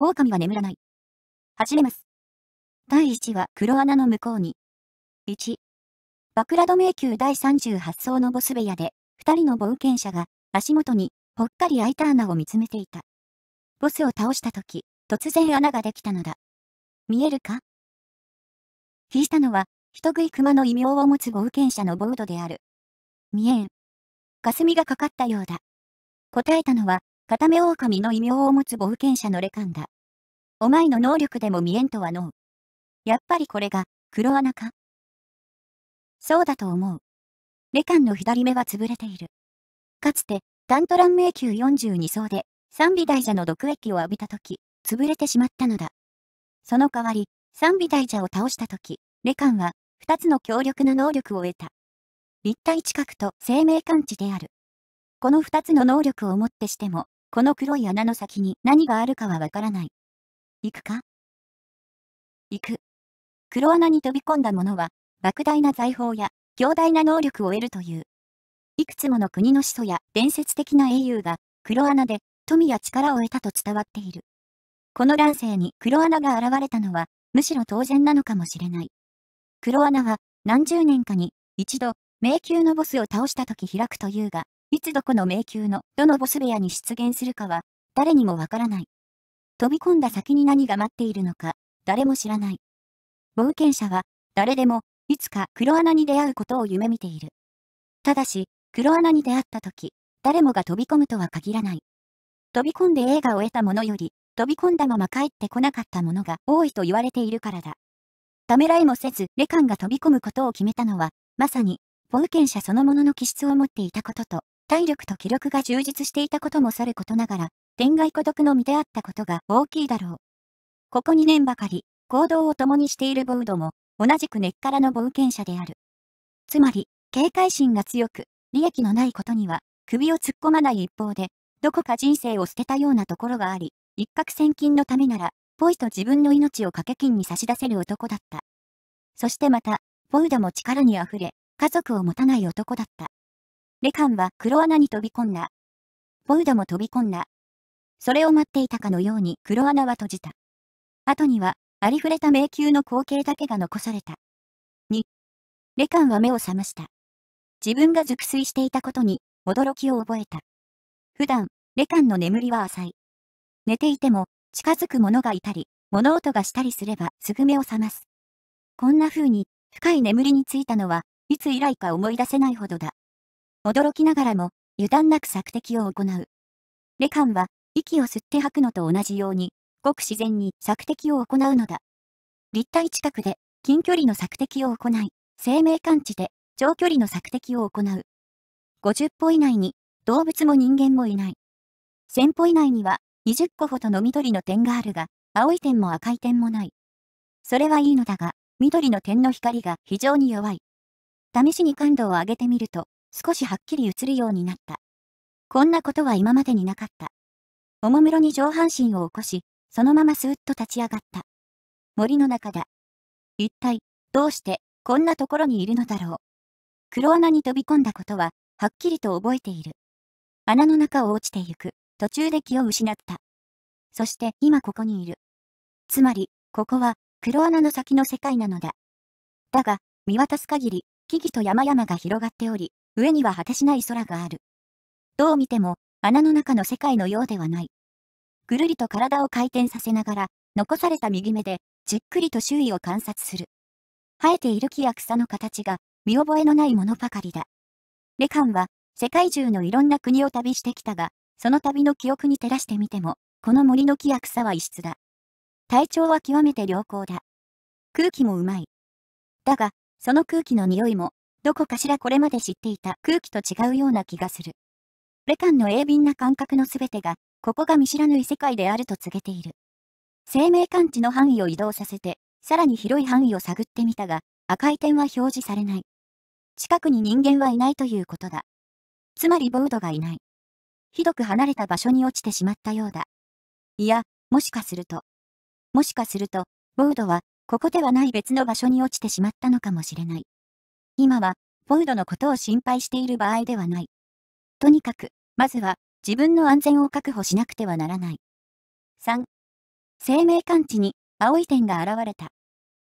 狼は眠らない。始めます。第1話、黒穴の向こうに。1。バクラド迷宮第38層のボス部屋で、2人の冒険者が、足元に、ぽっかり開いた穴を見つめていた。ボスを倒した時、突然穴ができたのだ。見えるか引いたのは、人食い熊の異名を持つ冒険者のボードである。見えん。霞がかかったようだ。答えたのは、片目狼の異名を持つ冒険者のレカンだ。お前の能力でも見えんとはのう。やっぱりこれが、黒穴かそうだと思う。レカンの左目は潰れている。かつて、タントラン迷宮42層で、三美大蛇の毒液を浴びた時、潰れてしまったのだ。その代わり、三美大蛇を倒した時、レカンは、二つの強力な能力を得た。立体知覚と生命感知である。この二つの能力をもってしても、この黒い穴の先に何があるかはわからない。行くか行く。黒穴に飛び込んだ者は、莫大な財宝や、強大な能力を得るという。いくつもの国の使徒や伝説的な英雄が、黒穴で富や力を得たと伝わっている。この乱世に黒穴が現れたのは、むしろ当然なのかもしれない。黒穴は、何十年かに、一度、迷宮のボスを倒した時開くというが、いつどこの迷宮のどのボス部屋に出現するかは、誰にもわからない。飛び込んだ先に何が待っているのか、誰も知らない。冒険者は、誰でも、いつか黒穴に出会うことを夢見ている。ただし、黒穴に出会った時、誰もが飛び込むとは限らない。飛び込んで映画を得たものより、飛び込んだまま帰ってこなかったものが多いと言われているからだ。ためらいもせず、レカンが飛び込むことを決めたのは、まさに、冒険者そのものの気質を持っていたことと、体力と気力が充実していたこともさることながら、天外孤独の身であったことが大きいだろう。ここ2年ばかり、行動を共にしているボウドも、同じく根っからの冒険者である。つまり、警戒心が強く、利益のないことには、首を突っ込まない一方で、どこか人生を捨てたようなところがあり、一攫千金のためなら、ポイと自分の命を賭け金に差し出せる男だった。そしてまた、ボウドも力に溢れ、家族を持たない男だった。レカンは黒穴に飛び込んだ。ボウドも飛び込んだ。それを待っていたかのように黒穴は閉じた。後には、ありふれた迷宮の光景だけが残された。2、レカンは目を覚ました。自分が熟睡していたことに、驚きを覚えた。普段、レカンの眠りは浅い。寝ていても、近づく者がいたり、物音がしたりすればすぐ目を覚ます。こんな風に、深い眠りについたのは、いつ以来か思い出せないほどだ。驚きながらも、油断なく索敵を行う。レカンは、息を吸って吐くのと同じように、ごく自然に索敵を行うのだ。立体近くで、近距離の索敵を行い、生命感知で、長距離の索敵を行う。50歩以内に、動物も人間もいない。1000歩以内には、20個ほどの緑の点があるが、青い点も赤い点もない。それはいいのだが、緑の点の光が非常に弱い。試しに感度を上げてみると、少しはっきり映るようになった。こんなことは今までになかった。おもむろに上半身を起こし、そのまますーっと立ち上がった。森の中だ。一体、どうして、こんなところにいるのだろう。黒穴に飛び込んだことは、はっきりと覚えている。穴の中を落ちてゆく、途中で気を失った。そして今ここにいる。つまり、ここは、黒穴の先の世界なのだ。だが、見渡す限り、木々と山々が広がっており、上には果てしない空がある。どう見ても、穴の中の世界のようではない。ぐるりと体を回転させながら、残された右目で、じっくりと周囲を観察する。生えている木や草の形が、見覚えのないものばかりだ。レカンは、世界中のいろんな国を旅してきたが、その旅の記憶に照らしてみても、この森の木や草は異質だ。体調は極めて良好だ。空気もうまい。だが、その空気の匂いも、どこかしらこれまで知っていた空気と違うような気がする。レカンの鋭敏な感覚のすべてが、ここが見知らぬ異世界であると告げている。生命感知の範囲を移動させて、さらに広い範囲を探ってみたが、赤い点は表示されない。近くに人間はいないということだ。つまりボードがいない。ひどく離れた場所に落ちてしまったようだ。いや、もしかすると。もしかすると、ボードは、ここではない別の場所に落ちてしまったのかもしれない。今は、フォードのことを心配している場合ではない。とにかく、まずは、自分の安全を確保しなくてはならない。3. 生命感知に、青い点が現れた。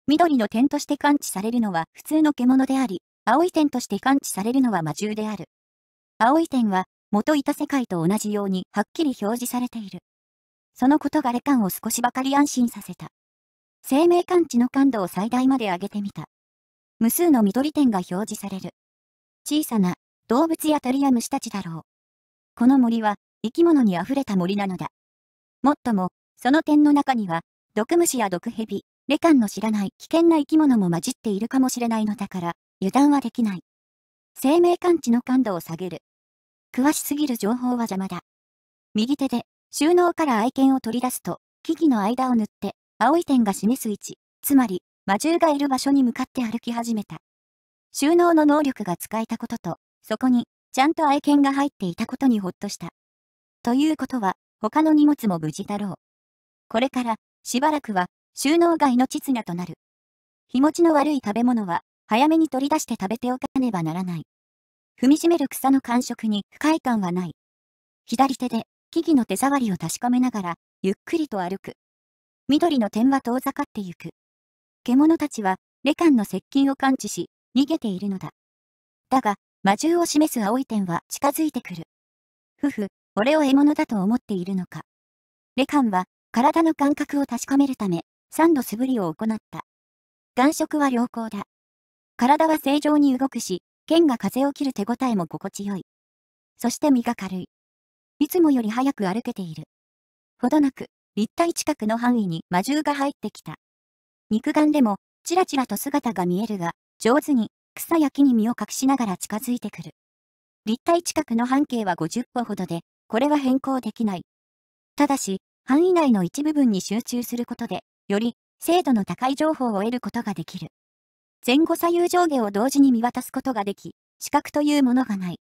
緑の点として感知されるのは普通の獣であり、青い点として感知されるのは魔獣である。青い点は、元いた世界と同じようにはっきり表示されている。そのことがレカンを少しばかり安心させた。生命感知の感度を最大まで上げてみた。無数の緑点が表示される。小さな動物や鳥や虫たちだろう。この森は生き物に溢れた森なのだ。もっとも、その点の中には、毒虫や毒蛇、レカンの知らない危険な生き物も混じっているかもしれないのだから、油断はできない。生命感知の感度を下げる。詳しすぎる情報は邪魔だ。右手で収納から愛犬を取り出すと、木々の間を塗って、青い点が示す位置、つまり魔獣がいる場所に向かって歩き始めた。収納の能力が使えたことと、そこに、ちゃんと愛犬が入っていたことにほっとした。ということは、他の荷物も無事だろう。これから、しばらくは、収納が命綱となる。日持ちの悪い食べ物は、早めに取り出して食べておかねばならない。踏みしめる草の感触に不快感はない。左手で、木々の手触りを確かめながら、ゆっくりと歩く。緑の点は遠ざかってゆく。獣たちは、レカンの接近を感知し、逃げているのだ。だが、魔獣を示す青い点は近づいてくる。ふふ、俺を獲物だと思っているのか。レカンは、体の感覚を確かめるため、三度素振りを行った。感触は良好だ。体は正常に動くし、剣が風を切る手応えも心地よい。そして身が軽い。いつもより早く歩けている。ほどなく、立体近くの範囲に魔獣が入ってきた。肉眼でも、ちらちらと姿が見えるが、上手に、草や木に身を隠しながら近づいてくる。立体近くの半径は50歩ほどで、これは変更できない。ただし、範囲内の一部分に集中することで、より精度の高い情報を得ることができる。前後左右上下を同時に見渡すことができ、視覚というものがない。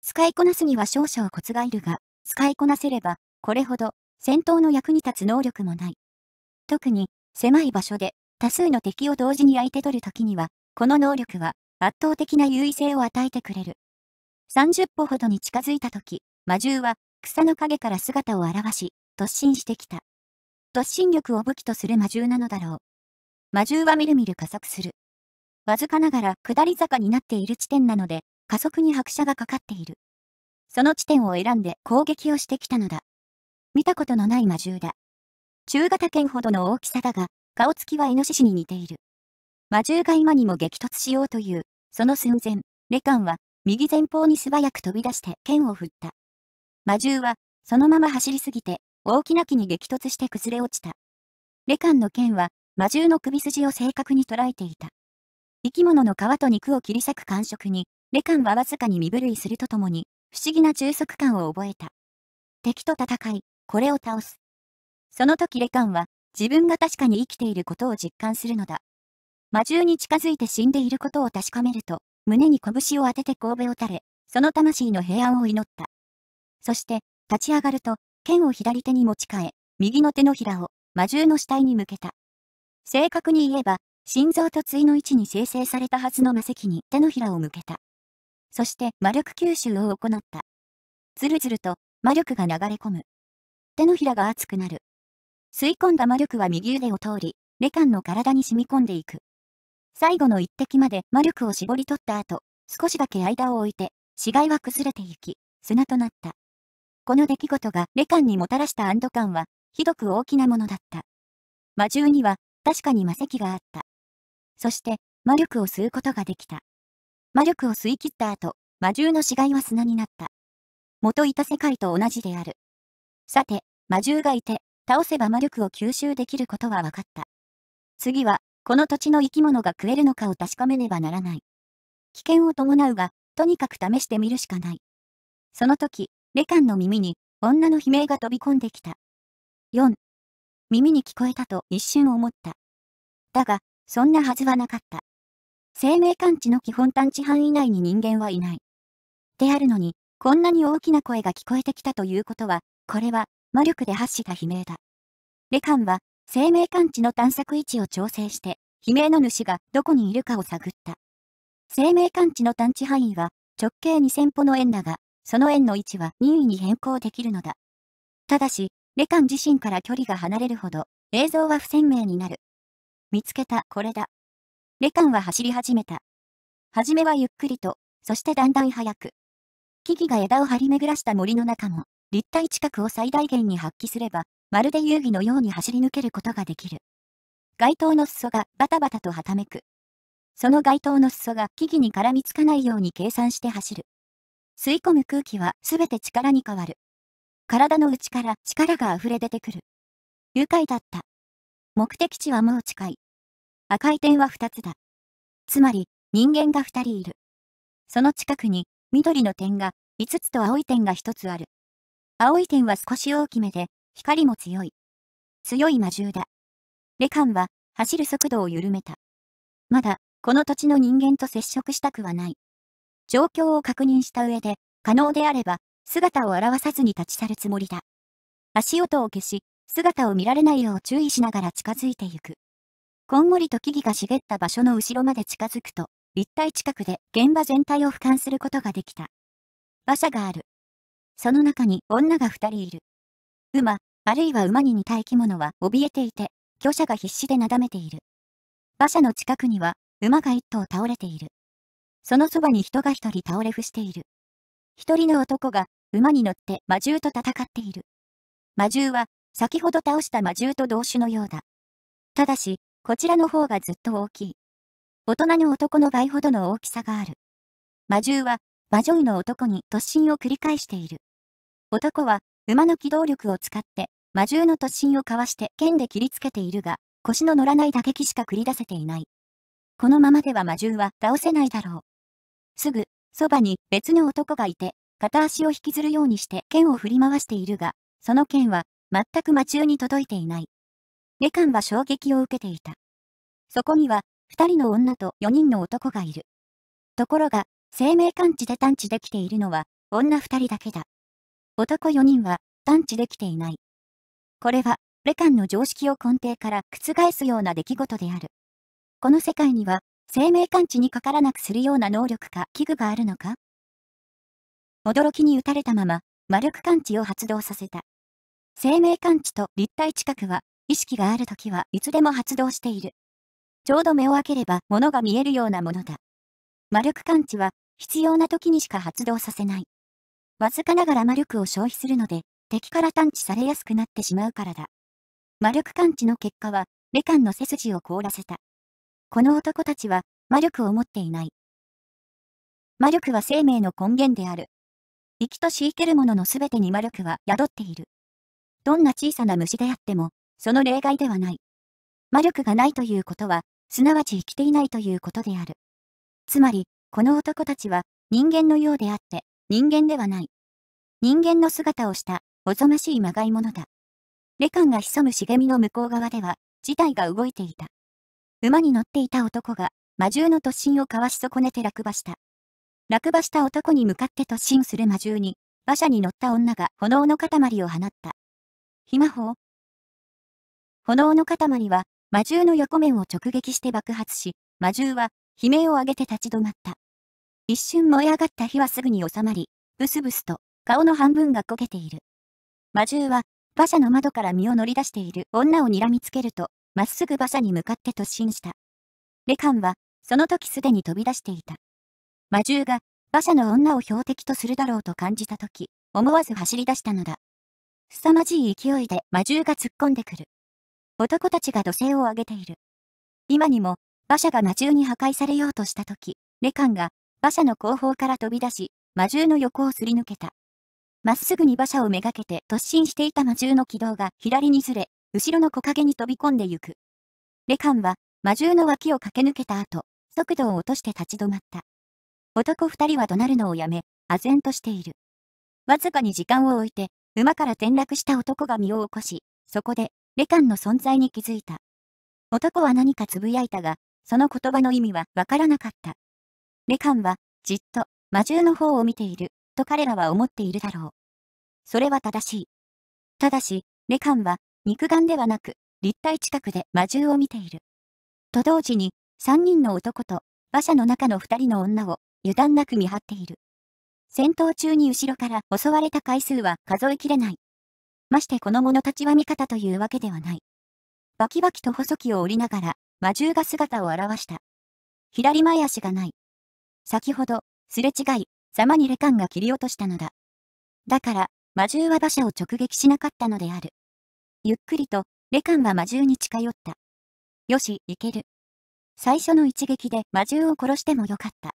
使いこなすには少々コツがいるが、使いこなせれば、これほど戦闘の役に立つ能力もない。特に、狭い場所で多数の敵を同時に相手取るときには、この能力は圧倒的な優位性を与えてくれる。30歩ほどに近づいたとき、魔獣は草の陰から姿を現し、突進してきた。突進力を武器とする魔獣なのだろう。魔獣はみるみる加速する。わずかながら下り坂になっている地点なので、加速に拍車がかかっている。その地点を選んで攻撃をしてきたのだ。見たことのない魔獣だ。中型犬ほどの大きさだが、顔つきはイノシシに似ている。魔獣が今にも激突しようという、その寸前、レカンは、右前方に素早く飛び出して剣を振った。魔獣は、そのまま走りすぎて、大きな木に激突して崩れ落ちた。レカンの剣は、魔獣の首筋を正確に捉えていた。生き物の皮と肉を切り裂く感触に、レカンはわずかに身震いするとともに、不思議な充足感を覚えた。敵と戦い、これを倒す。その時レカンは、自分が確かに生きていることを実感するのだ。魔獣に近づいて死んでいることを確かめると、胸に拳を当てて神戸を垂れ、その魂の平安を祈った。そして、立ち上がると、剣を左手に持ち替え、右の手のひらを魔獣の死体に向けた。正確に言えば、心臓と対の位置に生成されたはずの魔石に手のひらを向けた。そして魔力吸収を行った。ずるずると魔力が流れ込む。手のひらが熱くなる。吸い込んだ魔力は右腕を通り、レカンの体に染み込んでいく。最後の一滴まで魔力を絞り取った後、少しだけ間を置いて、死骸は崩れていき、砂となった。この出来事がレカンにもたらした安堵感は、ひどく大きなものだった。魔獣には、確かに魔石があった。そして、魔力を吸うことができた。魔力を吸い切った後、魔獣の死骸は砂になった。元いた世界と同じである。さて、魔獣がいて、倒せば魔力を吸収できることは分かった。次は、この土地の生き物が食えるのかを確かめねばならない。危険を伴うが、とにかく試してみるしかない。その時、レカンの耳に、女の悲鳴が飛び込んできた。4. 耳に聞こえたと一瞬思った。だが、そんなはずはなかった。生命感知の基本探知範囲内に人間はいない。であるのに、こんなに大きな声が聞こえてきたということは、これは、魔力で発した悲鳴だ。レカンは、生命感知の探索位置を調整して、悲鳴の主がどこにいるかを探った。生命感知の探知範囲は、直径2000歩の円だが、その円の位置は任意に変更できるのだ。ただし、レカン自身から距離が離れるほど、映像は不鮮明になる。見つけた、これだ。レカンは走り始めた。はじめはゆっくりと、そしてだんだん速く。木々が枝を張り巡らした森の中も、立体近くを最大限に発揮すれば、まるで遊戯のように走り抜けることができる。街灯の裾がバタバタとはためく。その街灯の裾が木々に絡みつかないように計算して走る。吸い込む空気はすべて力に変わる。体の内から力が溢れ出てくる。愉快だった。目的地はもう近い。赤い点は2つだ。つまり、人間が2人いる。その近くに、緑の点が5つと青い点が1つある。青い点は少し大きめで、光も強い。強い魔獣だ。レカンは、走る速度を緩めた。まだ、この土地の人間と接触したくはない。状況を確認した上で、可能であれば、姿を現さずに立ち去るつもりだ。足音を消し、姿を見られないよう注意しながら近づいてゆく。こんもりと木々が茂った場所の後ろまで近づくと、立体近くで現場全体を俯瞰することができた。馬車がある。その中に女が二人いる。馬、あるいは馬に似た生き物は怯えていて、巨者が必死でなだめている。馬車の近くには、馬が一頭倒れている。そのそばに人が一人倒れ伏している。一人の男が、馬に乗って魔獣と戦っている。魔獣は、先ほど倒した魔獣と同種のようだ。ただし、こちらの方がずっと大きい。大人の男の倍ほどの大きさがある。魔獣は、魔女医の男に突進を繰り返している。男は、馬の機動力を使って、魔獣の突進をかわして剣で切りつけているが、腰の乗らない打撃しか繰り出せていない。このままでは魔獣は倒せないだろう。すぐ、そばに別の男がいて、片足を引きずるようにして剣を振り回しているが、その剣は、全く魔中に届いていない。レカンは衝撃を受けていた。そこには、2人の女と4人の男がいる。ところが、生命感知で探知できているのは女2人だけだ。男4人は探知できていない。これは、レカンの常識を根底から覆すような出来事である。この世界には、生命感知にかからなくするような能力か器具があるのか驚きに打たれたまま、魔力感知を発動させた。生命感知と立体近くは、意識がある時はいつでも発動している。ちょうど目を開ければ物が見えるようなものだ。魔力感知は必要な時にしか発動させない。わずかながら魔力を消費するので、敵から探知されやすくなってしまうからだ。魔力感知の結果は、レカンの背筋を凍らせた。この男たちは、魔力を持っていない。魔力は生命の根源である。生きとし生けるもののすべてに魔力は宿っている。どんな小さな虫であっても、その例外ではない。魔力がないということは、すなわち生きていないということである。つまり、この男たちは人間のようであって人間ではない。人間の姿をしたおぞましいまがいものだ。レカンが潜む茂みの向こう側では事態が動いていた。馬に乗っていた男が魔獣の突進をかわし損ねて落馬した。落馬した男に向かって突進する魔獣に馬車に乗った女が炎の塊を放った。ひまほう。炎の塊は魔獣の横面を直撃して爆発し、魔獣は悲鳴を上げて立ち止まった。一瞬燃え上がった火はすぐに収まり、ブスブスと顔の半分が焦げている。魔獣は、馬車の窓から身を乗り出している女を睨みつけると、まっすぐ馬車に向かって突進した。レカンは、その時すでに飛び出していた。魔獣が、馬車の女を標的とするだろうと感じた時、思わず走り出したのだ。凄まじい勢いで魔獣が突っ込んでくる。男たちが土星を上げている。今にも、馬車が魔獣に破壊されようとした時、レカンが馬車の後方から飛び出し、魔獣の横をすり抜けた。まっすぐに馬車をめがけて突進していた魔獣の軌道が左にずれ、後ろの木陰に飛び込んでゆく。レカンは魔獣の脇を駆け抜けた後、速度を落として立ち止まった。男二人は怒鳴るのをやめ、唖然としている。わずかに時間を置いて、馬から転落した男が身を起こし、そこで、レカンの存在に気づいた。男は何かつぶやいたが、その言葉の意味はわからなかった。レカンは、じっと、魔獣の方を見ている、と彼らは思っているだろう。それは正しい。ただし、レカンは、肉眼ではなく、立体近くで魔獣を見ている。と同時に、三人の男と、馬車の中の二人の女を、油断なく見張っている。戦闘中に後ろから襲われた回数は数えきれない。ましてこの者たちは味方というわけではない。バキバキと細木を折りながら、魔獣が姿を現した。左前足がない。先ほど、すれ違い、様にレカンが切り落としたのだ。だから、魔獣は馬車を直撃しなかったのである。ゆっくりと、レカンは魔獣に近寄った。よし、行ける。最初の一撃で魔獣を殺してもよかった。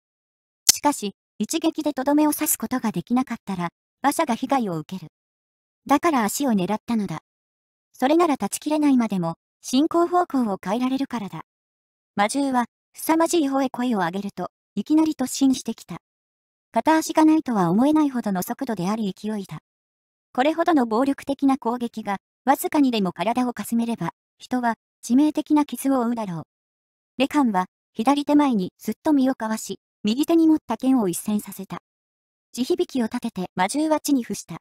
しかし、一撃でとどめを刺すことができなかったら、馬車が被害を受ける。だから足を狙ったのだ。それなら断ち切れないまでも、進行方向を変えられるからだ。魔獣は、凄まじい方へ声を上げると、いきなり突進してきた。片足がないとは思えないほどの速度であり勢いだ。これほどの暴力的な攻撃が、わずかにでも体をかすめれば、人は致命的な傷を負うだろう。レカンは、左手前にすっと身をかわし、右手に持った剣を一閃させた。地響きを立てて魔獣は地に伏した。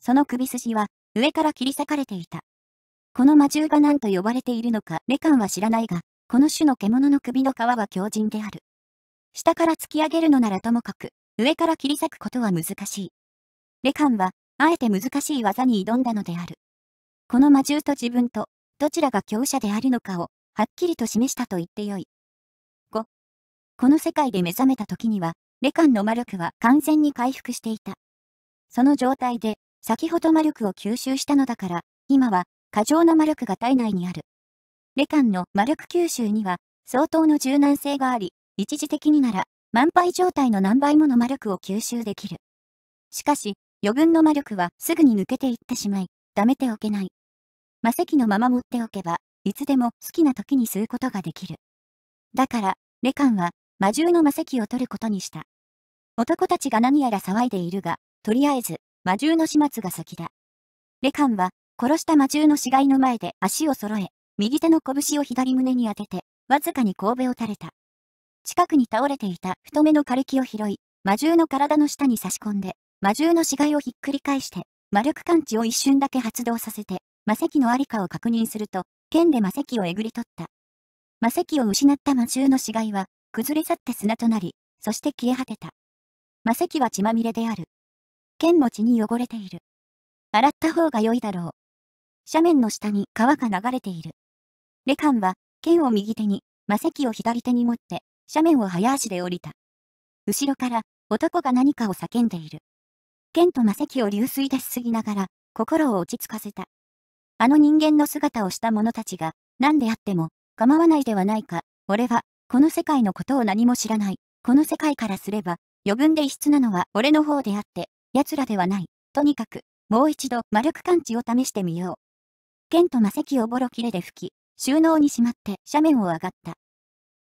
その首筋は、上から切り裂かれていた。この魔獣が何と呼ばれているのか、レカンは知らないが、この種の獣の首の皮は強靭である。下から突き上げるのならともかく、上から切り裂くことは難しい。レカンは、あえて難しい技に挑んだのである。この魔獣と自分と、どちらが強者であるのかを、はっきりと示したと言ってよい。5. この世界で目覚めた時には、レカンの魔力は完全に回復していた。その状態で、先ほど魔力を吸収したのだから、今は、過剰な魔力が体内にある。レカンの魔力吸収には、相当の柔軟性があり、一時的になら、満杯状態の何倍もの魔力を吸収できる。しかし、余分の魔力はすぐに抜けていってしまい、溜めておけない。魔石のまま持っておけば、いつでも好きな時に吸うことができる。だから、レカンは、魔獣の魔石を取ることにした。男たちが何やら騒いでいるが、とりあえず、魔獣の始末が先だ。レカンは、殺した魔獣の死骸の前で足を揃え、右手の拳を左胸に当てて、わずかに神戸を垂れた。近くに倒れていた太めの枯れ木を拾い、魔獣の体の下に差し込んで、魔獣の死骸をひっくり返して、魔力感知を一瞬だけ発動させて、魔石のありかを確認すると、剣で魔石をえぐり取った。魔石を失った魔獣の死骸は、崩れ去って砂となり、そして消え果てた。魔石は血まみれである。剣も血に汚れている。洗った方が良いだろう。斜面の下に川が流れている。レカンは、剣を右手に、魔石を左手に持って、斜面を早足で降りた。後ろから男が何かを叫んでいる。剣と魔石を流水でしすぎながら心を落ち着かせた。あの人間の姿をした者たちが何であっても構わないではないか。俺はこの世界のことを何も知らない。この世界からすれば余分で異質なのは俺の方であって奴らではない。とにかくもう一度魔力感知を試してみよう。剣と魔石をボロ切れで吹き収納にしまって斜面を上がった。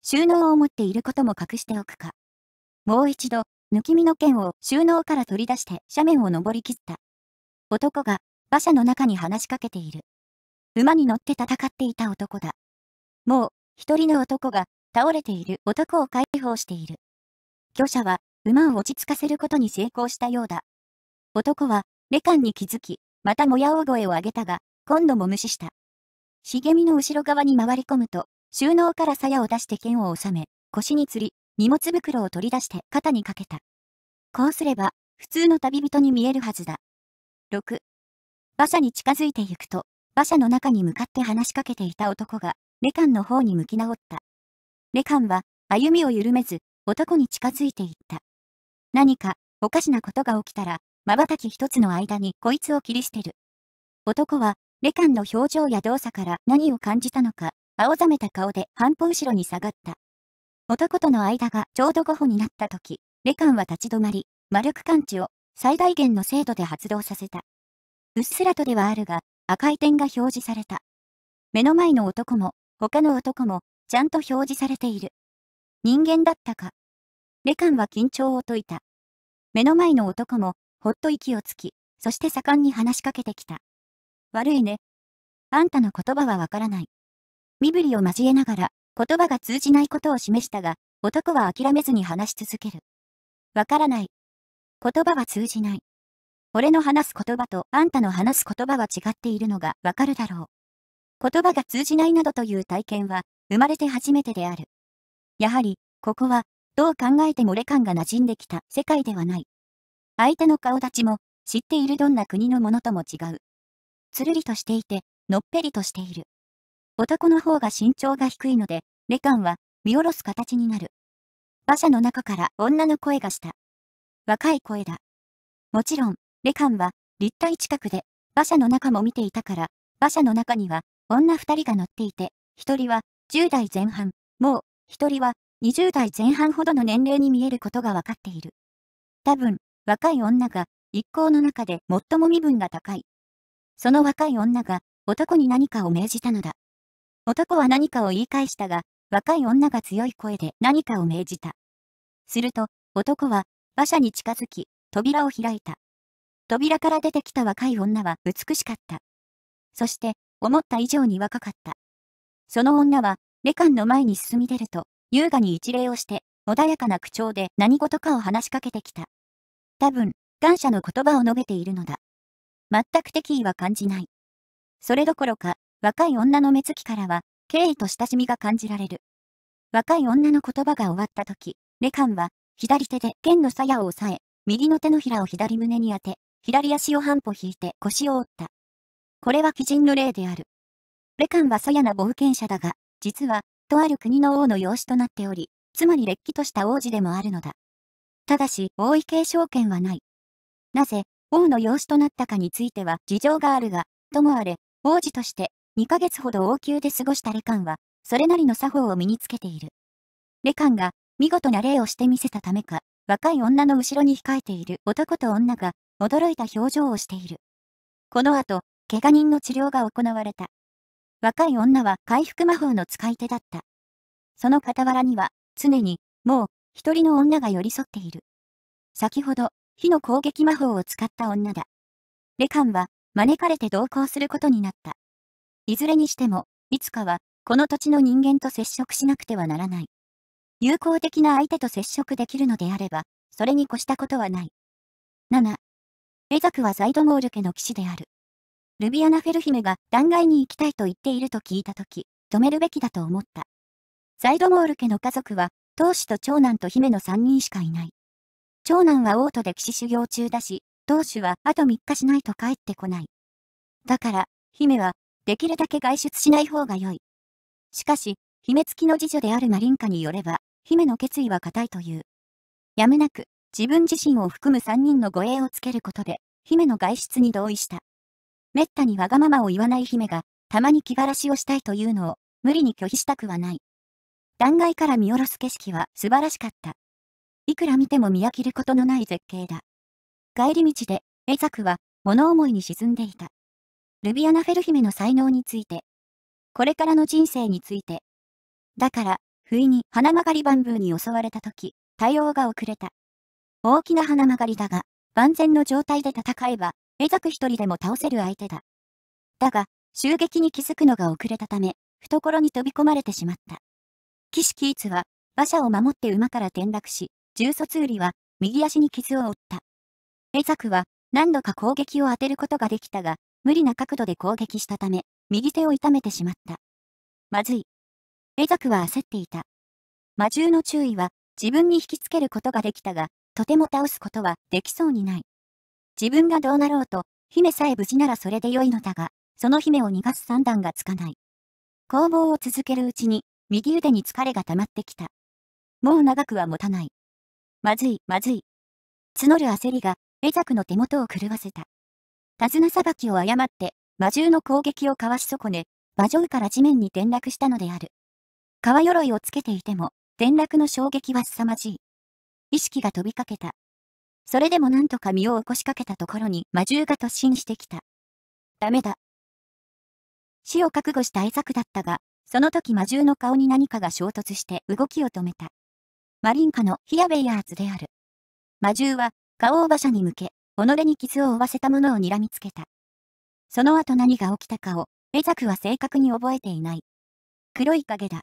収納を持っていることも隠しておくか。もう一度、抜き身の剣を収納から取り出して斜面を登り切った。男が馬車の中に話しかけている。馬に乗って戦っていた男だ。もう、一人の男が倒れている男を解放している。巨者は馬を落ち着かせることに成功したようだ。男は、レカンに気づき、またもや大声を上げたが、今度も無視した。茂みの後ろ側に回り込むと、収納から鞘を出して剣を収め、腰に釣り、荷物袋を取り出して肩にかけた。こうすれば、普通の旅人に見えるはずだ。6。馬車に近づいて行くと、馬車の中に向かって話しかけていた男が、レカンの方に向き直った。レカンは、歩みを緩めず、男に近づいていった。何か、おかしなことが起きたら、瞬き一つの間にこいつを切り捨てる。男は、レカンの表情や動作から何を感じたのか、青ざめた顔で半歩後ろに下がった。男との間がちょうど午歩になった時、レカンは立ち止まり、魔力感知を最大限の精度で発動させた。うっすらとではあるが、赤い点が表示された。目の前の男も、他の男も、ちゃんと表示されている。人間だったか。レカンは緊張を解いた。目の前の男も、ほっと息をつき、そして盛んに話しかけてきた。悪いね。あんたの言葉はわからない。身振りを交えながら、言葉が通じないことを示したが、男は諦めずに話し続ける。わからない。言葉は通じない。俺の話す言葉とあんたの話す言葉は違っているのがわかるだろう。言葉が通じないなどという体験は、生まれて初めてである。やはり、ここは、どう考えてもレ感が馴染んできた世界ではない。相手の顔立ちも、知っているどんな国のものとも違う。つるりとしていて、のっぺりとしている。男の方が身長が低いので、レカンは見下ろす形になる。馬車の中から女の声がした。若い声だ。もちろん、レカンは立体近くで馬車の中も見ていたから、馬車の中には女二人が乗っていて、一人は10代前半、もう一人は20代前半ほどの年齢に見えることがわかっている。多分、若い女が一行の中で最も身分が高い。その若い女が男に何かを命じたのだ。男は何かを言い返したが、若い女が強い声で何かを命じた。すると、男は、馬車に近づき、扉を開いた。扉から出てきた若い女は美しかった。そして、思った以上に若かった。その女は、レカンの前に進み出ると、優雅に一礼をして、穏やかな口調で何事かを話しかけてきた。多分、感謝の言葉を述べているのだ。全く敵意は感じない。それどころか、若い女の目つきからは、敬意と親しみが感じられる。若い女の言葉が終わった時、レカンは、左手で剣の鞘を押さえ、右の手のひらを左胸に当て、左足を半歩引いて腰を折った。これは鬼人の例である。レカンは鞘な冒険者だが、実は、とある国の王の養子となっており、つまりれっきとした王子でもあるのだ。ただし、王位継承権はない。なぜ、王の養子となったかについては事情があるが、ともあれ、王子として2ヶ月ほど王宮で過ごしたレカンは、それなりの作法を身につけている。レカンが、見事な礼をしてみせたためか、若い女の後ろに控えている男と女が、驚いた表情をしている。この後、怪我人の治療が行われた。若い女は回復魔法の使い手だった。その傍らには、常に、もう、一人の女が寄り添っている。先ほど、火の攻撃魔法を使った女だ。レカンは、招かれて同行することになった。いずれにしても、いつかは、この土地の人間と接触しなくてはならない。友好的な相手と接触できるのであれば、それに越したことはない。7、エザクはザイドモール家の騎士である。ルビアナフェル姫が断崖に行きたいと言っていると聞いたとき、止めるべきだと思った。ザイドモール家の家族は、当主と長男と姫の3人しかいない。長男は王都で騎士修行中だし、当主はあと3日しないと帰ってこない。だから、姫はできるだけ外出しない方が良い。しかし、姫付きの次女であるマリンカによれば、姫の決意は固いという。やむなく、自分自身を含む3人の護衛をつけることで、姫の外出に同意した。めったにわがままを言わない姫が、たまに気晴らしをしたいというのを、無理に拒否したくはない。断崖から見下ろす景色は素晴らしかった。いくら見ても見飽きることのない絶景だ。帰り道で、江作は物思いに沈んでいた。ルビアナ・フェル姫の才能について。これからの人生について。だから、不意に花曲がりバンブーに襲われた時、対応が遅れた。大きな花曲がりだが、万全の状態で戦えば、エザク一人でも倒せる相手だ。だが、襲撃に気づくのが遅れたため、懐に飛び込まれてしまった。岸キーツは、馬車を守って馬から転落し、重卒売りは、右足に傷を負った。江クは、何度か攻撃を当てることができたが、無理な角度で攻撃したため、右手を痛めてしまった。まずい。エザクは焦っていた。魔獣の注意は自分に引きつけることができたが、とても倒すことはできそうにない。自分がどうなろうと、姫さえ無事ならそれで良いのだが、その姫を逃がす算段がつかない。攻防を続けるうちに、右腕に疲れが溜まってきた。もう長くは持たない。まずい、まずい。募る焦りが、エザクの手元を狂わせた。手綱さばきを誤って、魔獣の攻撃をかわし損ね、魔上から地面に転落したのである。川鎧をつけていても、転落の衝撃は凄まじい。意識が飛びかけた。それでもなんとか身を起こしかけたところに魔獣が突進してきた。ダメだ。死を覚悟した愛作だったが、その時魔獣の顔に何かが衝突して動きを止めた。マリンカのヒアェイヤーズである。魔獣は、顔を馬車に向け、己に傷を負わせたものを睨みつけた。その後何が起きたかを、エザクは正確に覚えていない。黒い影だ。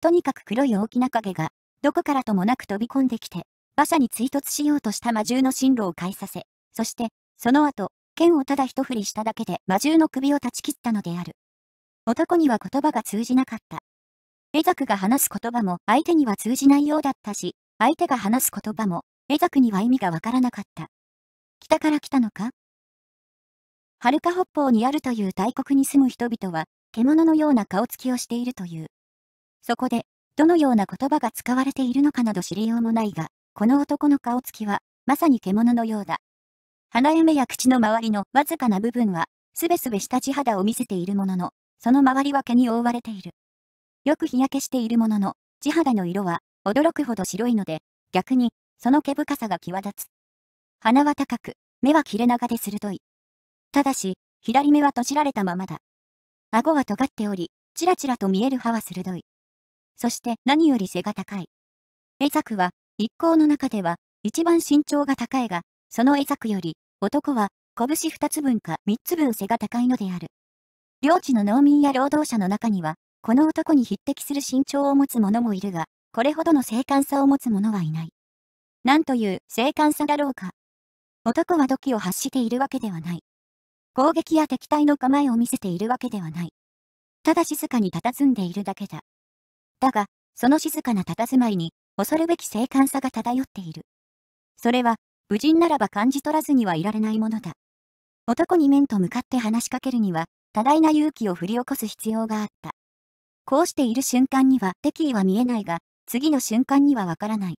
とにかく黒い大きな影が、どこからともなく飛び込んできて、馬車に追突しようとした魔獣の進路を変えさせ、そして、その後、剣をただ一振りしただけで魔獣の首を断ち切ったのである。男には言葉が通じなかった。エザクが話す言葉も相手には通じないようだったし、相手が話す言葉も、エザクには意味がわからなかった。北から来たのかるか北方にあるという大国に住む人々は、獣のような顔つきをしているという。そこで、どのような言葉が使われているのかなど知りようもないが、この男の顔つきは、まさに獣のようだ。花嫁や口の周りのわずかな部分は、すべすべした地肌を見せているものの、その周りは毛に覆われている。よく日焼けしているものの、地肌の色は、驚くほど白いので、逆に、その毛深さが際立つ。鼻は高く、目は切れ長で鋭い。ただし、左目は閉じられたままだ。顎は尖っており、ちらちらと見える歯は鋭い。そして何より背が高い。エザクは、一行の中では、一番身長が高いが、そのエザクより、男は、拳二つ分か三つ分背が高いのである。領地の農民や労働者の中には、この男に匹敵する身長を持つ者もいるが、これほどの精悍さを持つ者はいない。なんという精悍さだろうか。男は土器を発しているわけではない。攻撃や敵対の構えを見せているわけではない。ただ静かに佇んでいるだけだ。だが、その静かな佇まいに、恐るべき静観さが漂っている。それは、無人ならば感じ取らずにはいられないものだ。男に面と向かって話しかけるには、多大な勇気を振り起こす必要があった。こうしている瞬間には敵意は見えないが、次の瞬間にはわからない。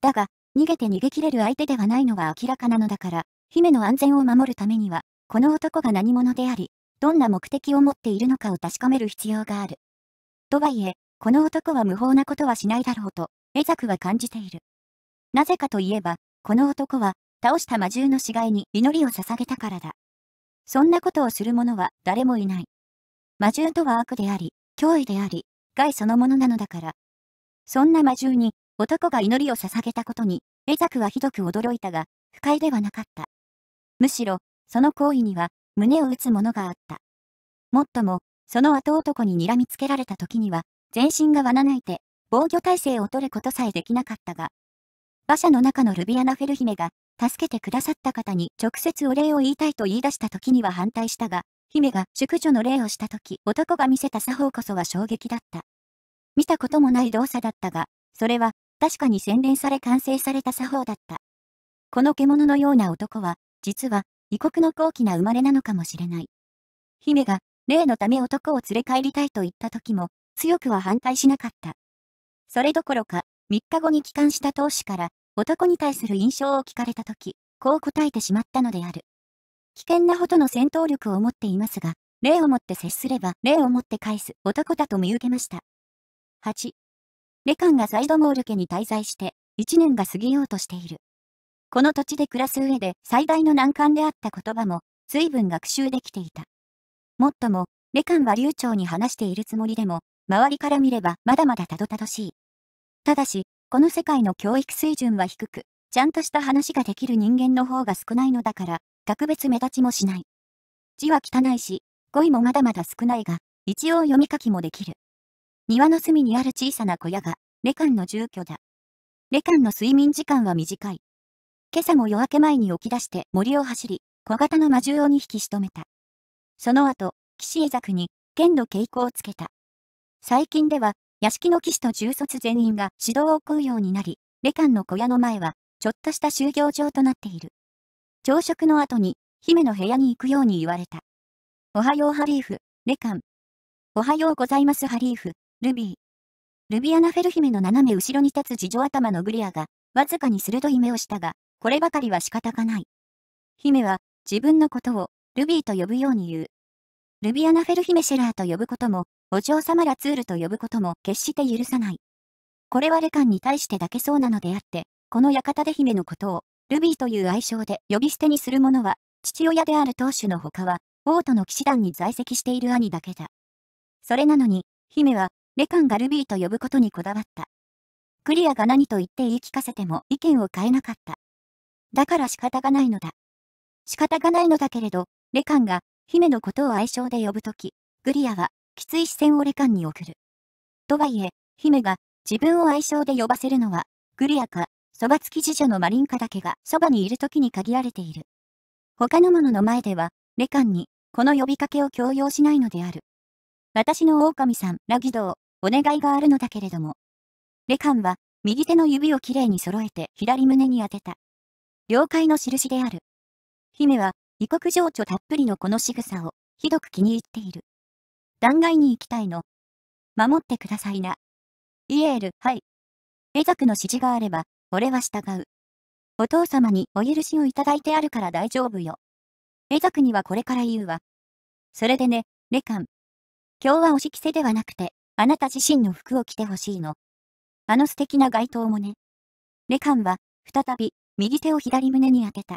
だが、逃げて逃げ切れる相手ではないのは明らかなのだから、姫の安全を守るためには、この男が何者であり、どんな目的を持っているのかを確かめる必要がある。とはいえ、この男は無法なことはしないだろうと、江作は感じている。なぜかといえば、この男は、倒した魔獣の死骸に祈りを捧げたからだ。そんなことをする者は誰もいない。魔獣とは悪であり、脅威であり、害そのものなのだから。そんな魔獣に男が祈りを捧げたことに、エザクはひどく驚いたが、不快ではなかった。むしろ、その行為には、胸を打つものがあった。もっとも、その後男に睨みつけられた時には、全身がわなないて、防御体制を取ることさえできなかったが、馬車の中のルビアナ・フェル姫が、助けてくださった方に直接お礼を言いたいと言い出した時には反対したが、姫が淑女の礼をした時、男が見せた作法こそは衝撃だった。見たこともない動作だったが、それは確かに洗練され完成された作法だった。この獣のような男は、実は、異国の高貴な生まれなのかもしれない。姫が、例のため男を連れ帰りたいと言った時も、強くは反対しなかった。それどころか、3日後に帰還した当主から、男に対する印象を聞かれた時、こう答えてしまったのである。危険なほどの戦闘力を持っていますが、霊をもって接すれば、霊をもって返す男だと見受けました。8、レカンがサイドモール家に滞在して、1年が過ぎようとしている。この土地で暮らす上で最大の難関であった言葉も、随分学習できていた。もっとも、レカンは流暢に話しているつもりでも、周りから見ればまだまだたどたどしい。ただし、この世界の教育水準は低く、ちゃんとした話ができる人間の方が少ないのだから、格別目立ちもしない。字は汚いし、語彙もまだまだ少ないが、一応読み書きもできる。庭の隅にある小さな小屋が、レカンの住居だ。レカンの睡眠時間は短い。今朝も夜明け前に起き出して森を走り、小型の魔獣を2匹仕留めた。その後、岸江作に、剣の稽古をつけた。最近では、屋敷の騎士と重卒全員が指導を食うようになり、レカンの小屋の前は、ちょっとした就業場となっている。朝食の後に、姫の部屋に行くように言われた。おはようハリーフ、レカン。おはようございますハリーフ、ルビー。ルビアナフェル姫の斜め後ろに立つ次女頭のグリアが、わずかに鋭い目をしたが、こればかりは仕方がない。姫は、自分のことを、ルビーと呼ぶように言う。ルビアナフェル姫シェラーと呼ぶことも、お嬢様ラツールと呼ぶことも決して許さない。これはレカンに対してだけそうなのであって、この館で姫のことを、ルビーという愛称で呼び捨てにする者は、父親である当主の他は、王都の騎士団に在籍している兄だけだ。それなのに、姫は、レカンがルビーと呼ぶことにこだわった。クリアが何と言って言い聞かせても意見を変えなかった。だから仕方がないのだ。仕方がないのだけれど、レカンが姫のことを愛称で呼ぶとき、グリアはきつい視線をレカンに送る。とはいえ、姫が自分を愛称で呼ばせるのは、グリアか、そば付き次女のマリンカだけがそばにいる時に限られている。他の者の前では、レカンに、この呼びかけを強要しないのである。私の狼さん、ラギドー、お願いがあるのだけれども。レカンは、右手の指をきれいに揃えて左胸に当てた。了解の印である。姫は、異国情緒たっぷりのこの仕草を、ひどく気に入っている。断崖に行きたいの。守ってくださいな。イエール、はい。エザクの指示があれば、俺は従う。お父様にお許しをいただいてあるから大丈夫よ。エザクにはこれから言うわ。それでね、レカン。今日はおしきせではなくて、あなた自身の服を着てほしいの。あの素敵な街灯もね。レカンは、再び、右手を左胸に当てた。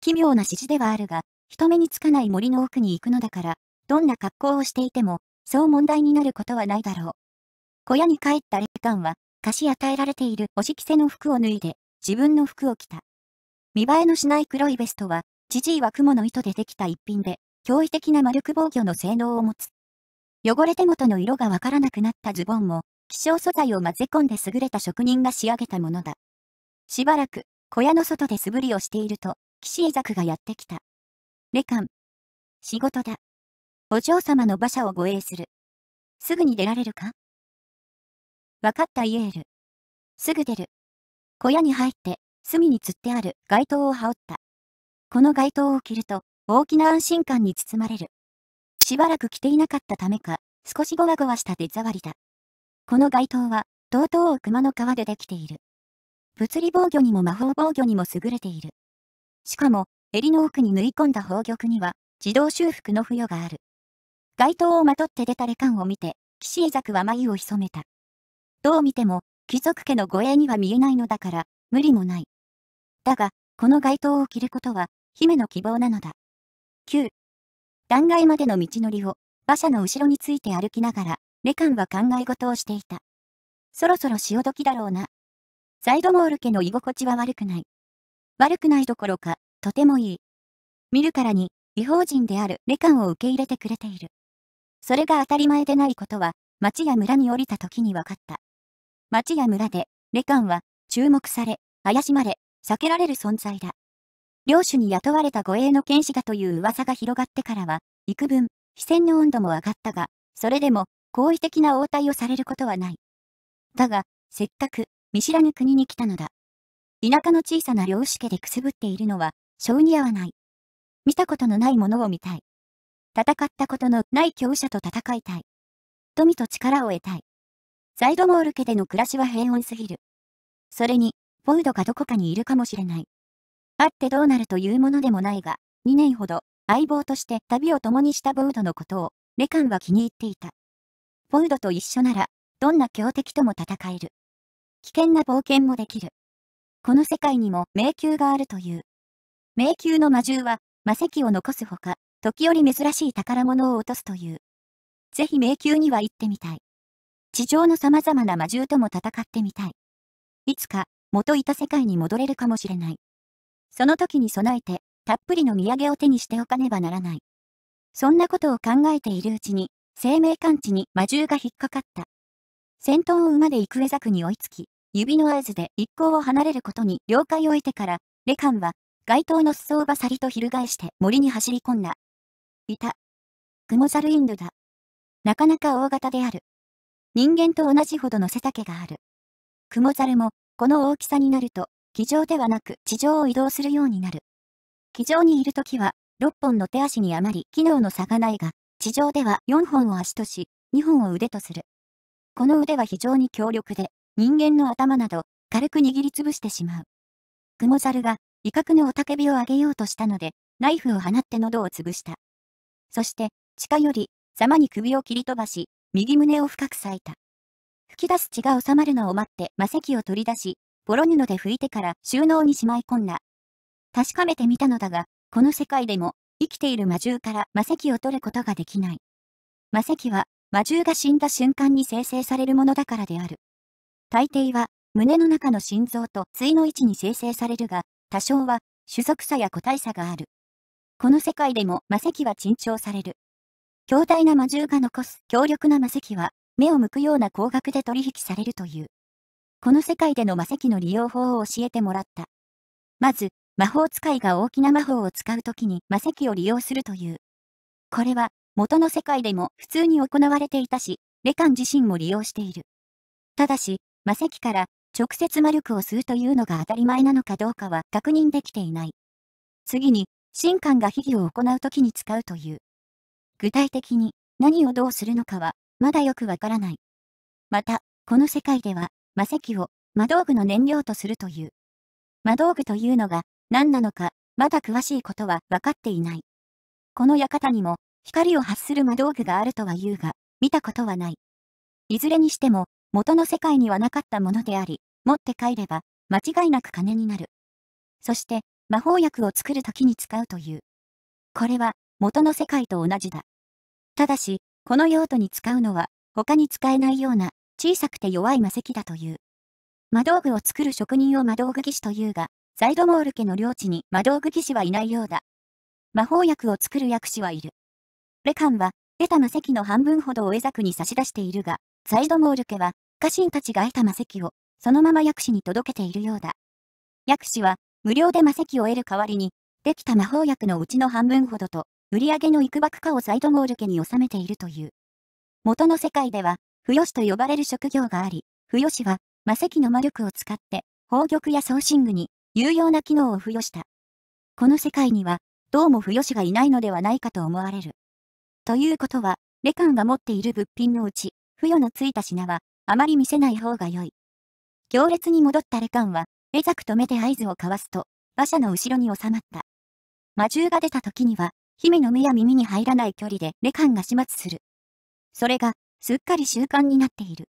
奇妙な指示ではあるが、人目につかない森の奥に行くのだから、どんな格好をしていても、そう問題になることはないだろう。小屋に帰ったレカンは、貸し与えられているおし着せの服を脱いで、自分の服を着た。見栄えのしない黒いベストは、ジジイは蜘蛛の糸でできた一品で、驚異的な魔力防御の性能を持つ。汚れ手元の色がわからなくなったズボンも、希少素材を混ぜ込んで優れた職人が仕上げたものだ。しばらく、小屋の外で素振りをしていると、岸井作がやってきた。レカン。仕事だ。お嬢様の馬車を護衛する。すぐに出られるかわかったイエール。すぐ出る。小屋に入って、隅に吊ってある街灯を羽織った。この街灯を着ると、大きな安心感に包まれる。しばらく着ていなかったためか、少しごわごわした手触りだ。この街灯は、とうとう熊の皮でできている。物理防御にも魔法防御にも優れている。しかも、襟の奥に縫い込んだ宝玉には、自動修復の付与がある。街灯をまとって出たレカンを見て、騎士江作は眉を潜めた。どう見ても、貴族家の護衛には見えないのだから、無理もない。だが、この街灯を着ることは、姫の希望なのだ。9、断崖までの道のりを、馬車の後ろについて歩きながら、レカンは考え事をしていた。そろそろ潮時だろうな。サイドモール家の居心地は悪くない。悪くないどころか、とてもいい。見るからに、違法人であるレカンを受け入れてくれている。それが当たり前でないことは、町や村に降りた時に分かった。町や村で、レカンは、注目され、怪しまれ、避けられる存在だ。領主に雇われた護衛の剣士だという噂が広がってからは、幾分、非戦の温度も上がったが、それでも、好意的な応対をされることはない。だが、せっかく、見知らぬ国に来たのだ。田舎の小さな漁師家でくすぶっているのは、性に合わない。見たことのないものを見たい。戦ったことのない強者と戦いたい。富と力を得たい。サイドモール家での暮らしは平穏すぎる。それに、フォードがどこかにいるかもしれない。あってどうなるというものでもないが、2年ほど相棒として旅を共にしたボードのことを、レカンは気に入っていた。ボードと一緒なら、どんな強敵とも戦える。危険な冒険もできる。この世界にも迷宮があるという。迷宮の魔獣は、魔石を残すほか、時折珍しい宝物を落とすという。ぜひ迷宮には行ってみたい。地上の様々な魔獣とも戦ってみたい。いつか、元いた世界に戻れるかもしれない。その時に備えて、たっぷりの土産を手にしておかねばならない。そんなことを考えているうちに、生命感知に魔獣が引っかかった。先頭を馬で行く江作に追いつき、指の合図で一行を離れることに了解を得てから、レカンは、街灯の裾をバサリと翻して森に走り込んだ。いた。クモザルインドだ。なかなか大型である。人間と同じほどの背丈がある。クモザルも、この大きさになると、気上ではなく地上を移動するようになる。気上にいるときは、6本の手足にあまり機能の差がないが、地上では4本を足とし、2本を腕とする。この腕は非常に強力で、人間の頭など、軽く握りつぶしてしまう。クモザルが、威嚇の雄たけびを上げようとしたので、ナイフを放って喉を潰した。そして、地下より、様に首を切り飛ばし、右胸を深く裂いた。吹き出す血が収まるのを待って魔石を取り出し、ボロ布で拭いてから収納にしまい込んだ。確かめてみたのだが、この世界でも、生きている魔獣から魔石を取ることができない。魔石は、魔獣が死んだ瞬間に生成されるものだからである。大抵は、胸の中の心臓と対の位置に生成されるが、多少は、種族差や個体差がある。この世界でも魔石は珍重される。強大な魔獣が残す強力な魔石は、目を向くような高額で取引されるという。この世界での魔石の利用法を教えてもらった。まず、魔法使いが大きな魔法を使うときに魔石を利用するという。これは、元の世界でも普通に行われていたし、レカン自身も利用している。ただし、魔石から直接魔力を吸うというのが当たり前なのかどうかは確認できていない。次に、神官が秘技を行うときに使うという。具体的に何をどうするのかは、まだよくわからない。また、この世界では、魔石を魔道具の燃料とするという。魔道具というのが何なのか、まだ詳しいことは分かっていない。この館にも光を発する魔道具があるとは言うが、見たことはない。いずれにしても、元の世界にはなかったものであり、持って帰れば、間違いなく金になる。そして、魔法薬を作るときに使うという。これは、元の世界と同じだ。ただし、この用途に使うのは、他に使えないような、小さくて弱い魔石だという。魔道具を作る職人を魔道具技師というが、ザイドモール家の領地に魔道具技師はいないようだ。魔法薬を作る薬師はいる。レカンは、得た魔石の半分ほどをエザクに差し出しているが、ザイドモール家は、家臣たちが得た魔石を、そのまま薬師に届けているようだ。薬師は、無料で魔石を得る代わりに、できた魔法薬のうちの半分ほどと、売り上げの幾ばくかをザイドモール家に収めているという。元の世界では、付与子と呼ばれる職業があり、付与子は、魔石の魔力を使って、宝玉や送信具に、有用な機能を付与した。この世界には、どうも付与子がいないのではないかと思われる。ということは、レカンが持っている物品のうち、付与のついた品は、あまり見せない方が良い。行列に戻ったレカンは、エザクと目で合図を交わすと、馬車の後ろに収まった。魔獣が出た時には、姫の目や耳に入らない距離でレカンが始末する。それが、すっかり習慣になっている。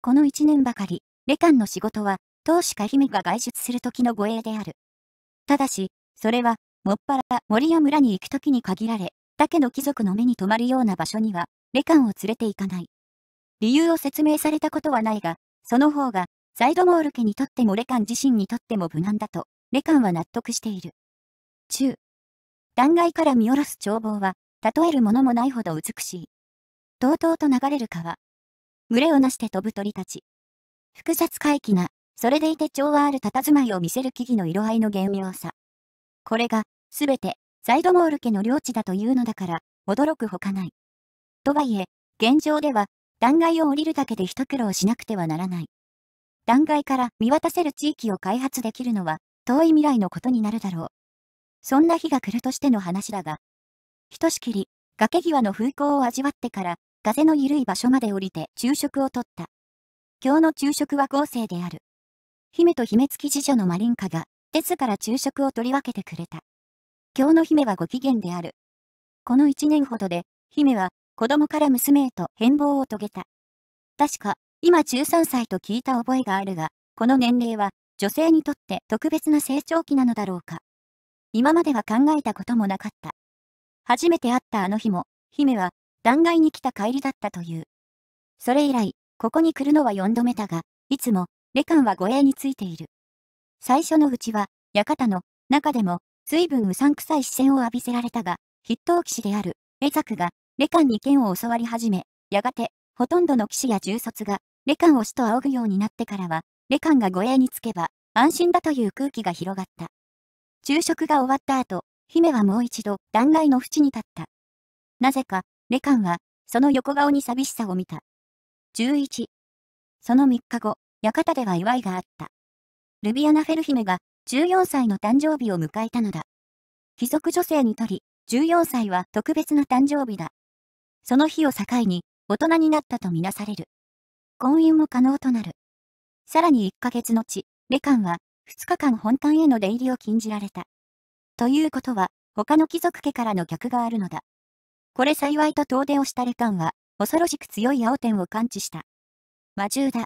この一年ばかり、レカンの仕事は、当主か姫が外出する時の護衛である。ただし、それは、もっぱら森や村に行く時に限られ、竹の貴族の目に留まるような場所には、レカンを連れて行かない。理由を説明されたことはないが、その方が、サイドモール家にとってもレカン自身にとっても無難だと、レカンは納得している。中。断崖から見下ろす眺望は、例えるものもないほど美しい。とうとうと流れる川。群れをなして飛ぶ鳥たち。複雑怪奇な、それでいて調和ある佇まいを見せる木々の色合いの幻妙さ。これが、すべて、サイドモール家の領地だというのだから、驚くほかない。とはいえ、現状では、断崖を降りるだけで一苦労しなくてはならない。断崖から見渡せる地域を開発できるのは、遠い未来のことになるだろう。そんな日が来るとしての話だが、ひとしきり、崖際の風光を味わってから、風の緩い場所まで降りて昼食をとった。今日の昼食は豪勢である。姫と姫付き次女のマリンカが、テスから昼食を取り分けてくれた。今日の姫はご機嫌である。この一年ほどで、姫は、子供から娘へと変貌を遂げた。確か、今13歳と聞いた覚えがあるが、この年齢は、女性にとって特別な成長期なのだろうか。今までは考えたこともなかった。初めて会ったあの日も、姫は断崖に来た帰りだったという。それ以来、ここに来るのは4度目だが、いつも、レカンは護衛についている。最初のうちは、館の中でも、随分うさんくさい視線を浴びせられたが、筆頭騎士である、エザクが、レカンに剣を教わり始め、やがて、ほとんどの騎士や重卒が、レカンを師と仰ぐようになってからは、レカンが護衛につけば、安心だという空気が広がった。昼食が終わった後、姫はもう一度、断崖の縁に立った。なぜか、レカンは、その横顔に寂しさを見た。11。その3日後、館では祝いがあった。ルビアナ・フェルヒメが14歳の誕生日を迎えたのだ。貴族女性にとり、14歳は特別な誕生日だ。その日を境に、大人になったとみなされる。婚姻も可能となる。さらに1ヶ月後、レカンは2日間本館への出入りを禁じられた。ということは、他の貴族家からの客があるのだ。これ幸いと遠出をしたレカンは、恐ろしく強い青天を感知した。魔獣だ。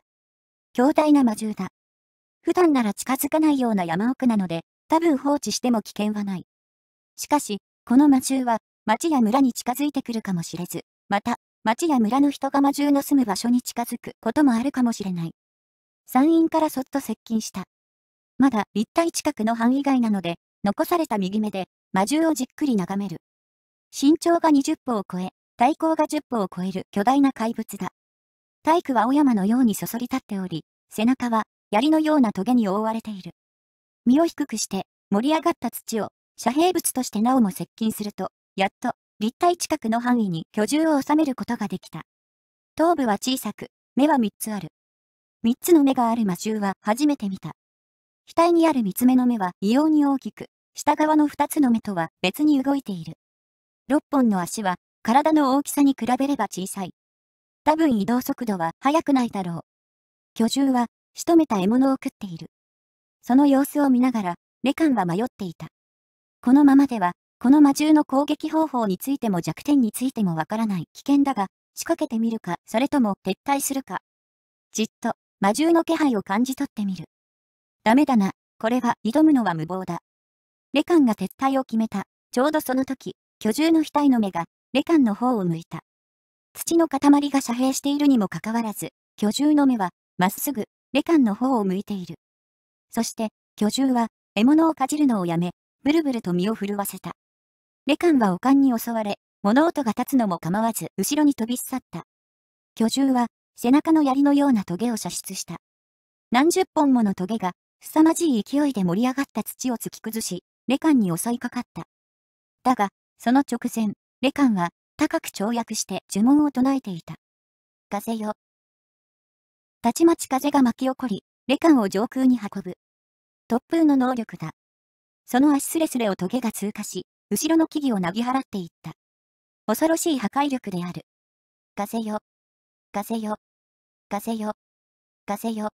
強大な魔獣だ。普段なら近づかないような山奥なので、多分放置しても危険はない。しかし、この魔獣は、町や村に近づいてくるかもしれず、また、町や村の人が魔獣の住む場所に近づくこともあるかもしれない。山陰からそっと接近した。まだ立体近くの範囲外なので、残された右目で魔獣をじっくり眺める。身長が20歩を超え、体高が10歩を超える巨大な怪物だ。体育は小山のようにそそり立っており、背中は槍のような棘に覆われている。身を低くして盛り上がった土を遮蔽物としてなおも接近すると、やっと立体近くの範囲に居住を収めることができた。頭部は小さく、目は3つある。3つの目がある魔獣は初めて見た。額にある3つ目の目は異様に大きく、下側の2つの目とは別に動いている。6本の足は体の大きさに比べれば小さい。多分移動速度は速くないだろう。巨獣は仕留めた獲物を食っている。その様子を見ながら、レカンは迷っていた。このままでは、この魔獣の攻撃方法についても弱点についてもわからない危険だが、仕掛けてみるか、それとも撤退するか。じっと、魔獣の気配を感じ取ってみる。ダメだな、これは挑むのは無謀だ。レカンが撤退を決めた、ちょうどその時、巨獣の額の目が、レカンの方を向いた。土の塊が遮蔽しているにもかかわらず、巨獣の目は、まっすぐ、レカンの方を向いている。そして、巨獣は、獲物をかじるのをやめ、ブルブルと身を震わせた。レカンはおかんに襲われ、物音が立つのも構わず、後ろに飛び去った。巨獣は、背中の槍のようなトゲを射出した。何十本ものトゲが、凄まじい勢いで盛り上がった土を突き崩し、レカンに襲いかかった。だが、その直前、レカンは高く跳躍して呪文を唱えていた。風よ。たちまち風が巻き起こり、レカンを上空に運ぶ。突風の能力だ。その足すれすれをトゲが通過し、後ろの木々をなぎ払っていった。恐ろしい破壊力である。風よ。風よ。風よ。風よ。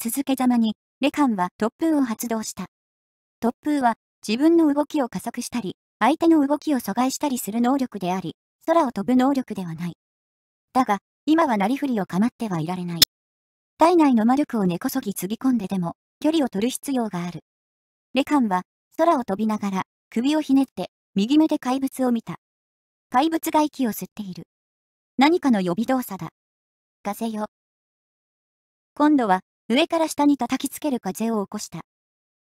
続けざまに、レカンは突風を発動した。突風は自分の動きを加速したり、相手の動きを阻害したりする能力であり、空を飛ぶ能力ではない。だが、今はなりふりを構ってはいられない。体内の魔力を根こそぎつぎ込んででも、距離を取る必要がある。レカンは、空を飛びながら、首をひねって、右目で怪物を見た。怪物が息を吸っている。何かの予備動作だ。風よ。今度は、上から下に叩きつける風を起こした。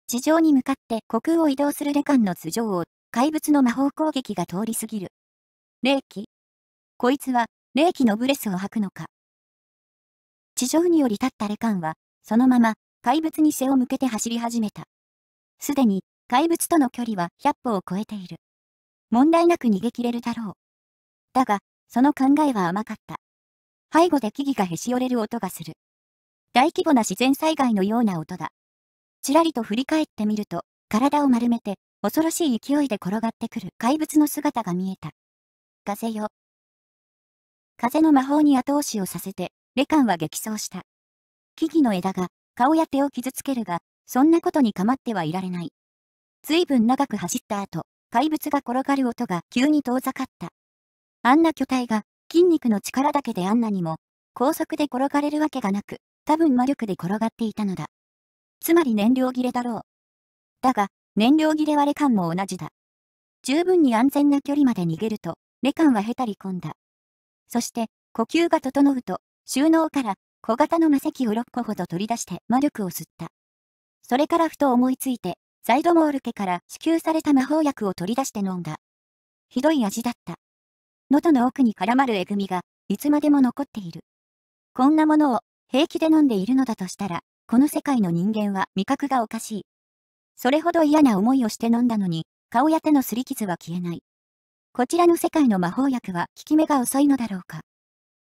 地上に向かって虚空を移動するレカンの頭上を怪物の魔法攻撃が通り過ぎる。霊気。こいつは、霊気のブレスを吐くのか。地上に降り立ったレカンは、そのまま、怪物に背を向けて走り始めた。すでに、怪物との距離は100歩を超えている。問題なく逃げ切れるだろう。だが、その考えは甘かった。背後で木々がへし折れる音がする。大規模な自然災害のような音だ。ちらりと振り返ってみると、体を丸めて、恐ろしい勢いで転がってくる怪物の姿が見えた。風よ。風の魔法に後押しをさせて、レカンは激走した。木々の枝が、顔や手を傷つけるが、そんなことに構ってはいられない。ずいぶん長く走った後、怪物が転がる音が急に遠ざかった。あんな巨体が、筋肉の力だけであんなにも、高速で転がれるわけがなく、多分魔力で転がっていたのだ。つまり燃料切れだろう。だが、燃料切れはレカンも同じだ。十分に安全な距離まで逃げると、レカンはへたり込んだ。そして、呼吸が整うと、収納から小型の魔石を6個ほど取り出して魔力を吸った。それからふと思いついて、ザイドモール家から支給された魔法薬を取り出して飲んだ。ひどい味だった。喉の奥に絡まるえぐみが、いつまでも残っている。こんなものを平気で飲んでいるのだとしたら、この世界の人間は味覚がおかしい。それほど嫌な思いをして飲んだのに、顔や手のすり傷は消えない。こちらの世界の魔法薬は効き目が遅いのだろうか。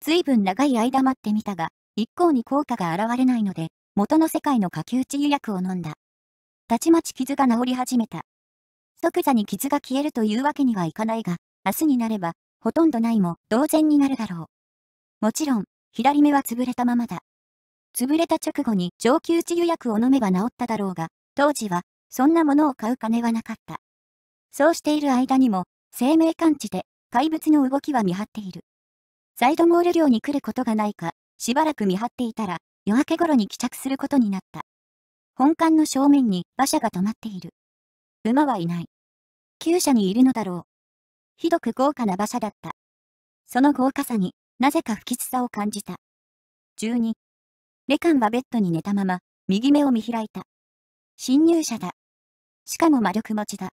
ずいぶん長い間待ってみたが、一向に効果が現れないので、元の世界の下級治癒薬を飲んだ。たちまち傷が治り始めた。即座に傷が消えるというわけにはいかないが、明日になれば、ほとんどないも同然になるだろう。もちろん、左目は潰れたままだ。潰れた直後に上級治癒薬を飲めば治っただろうが、当時はそんなものを買う金はなかった。そうしている間にも、生命感知で怪物の動きは見張っている。サイドモール寮に来ることがないか、しばらく見張っていたら、夜明け頃に帰着することになった。本館の正面に馬車が止まっている。馬はいない。厩舎にいるのだろう。ひどく豪華な馬車だった。その豪華さになぜか不吉さを感じた。12。レカンはベッドに寝たまま、右目を見開いた。侵入者だ。しかも魔力持ちだ。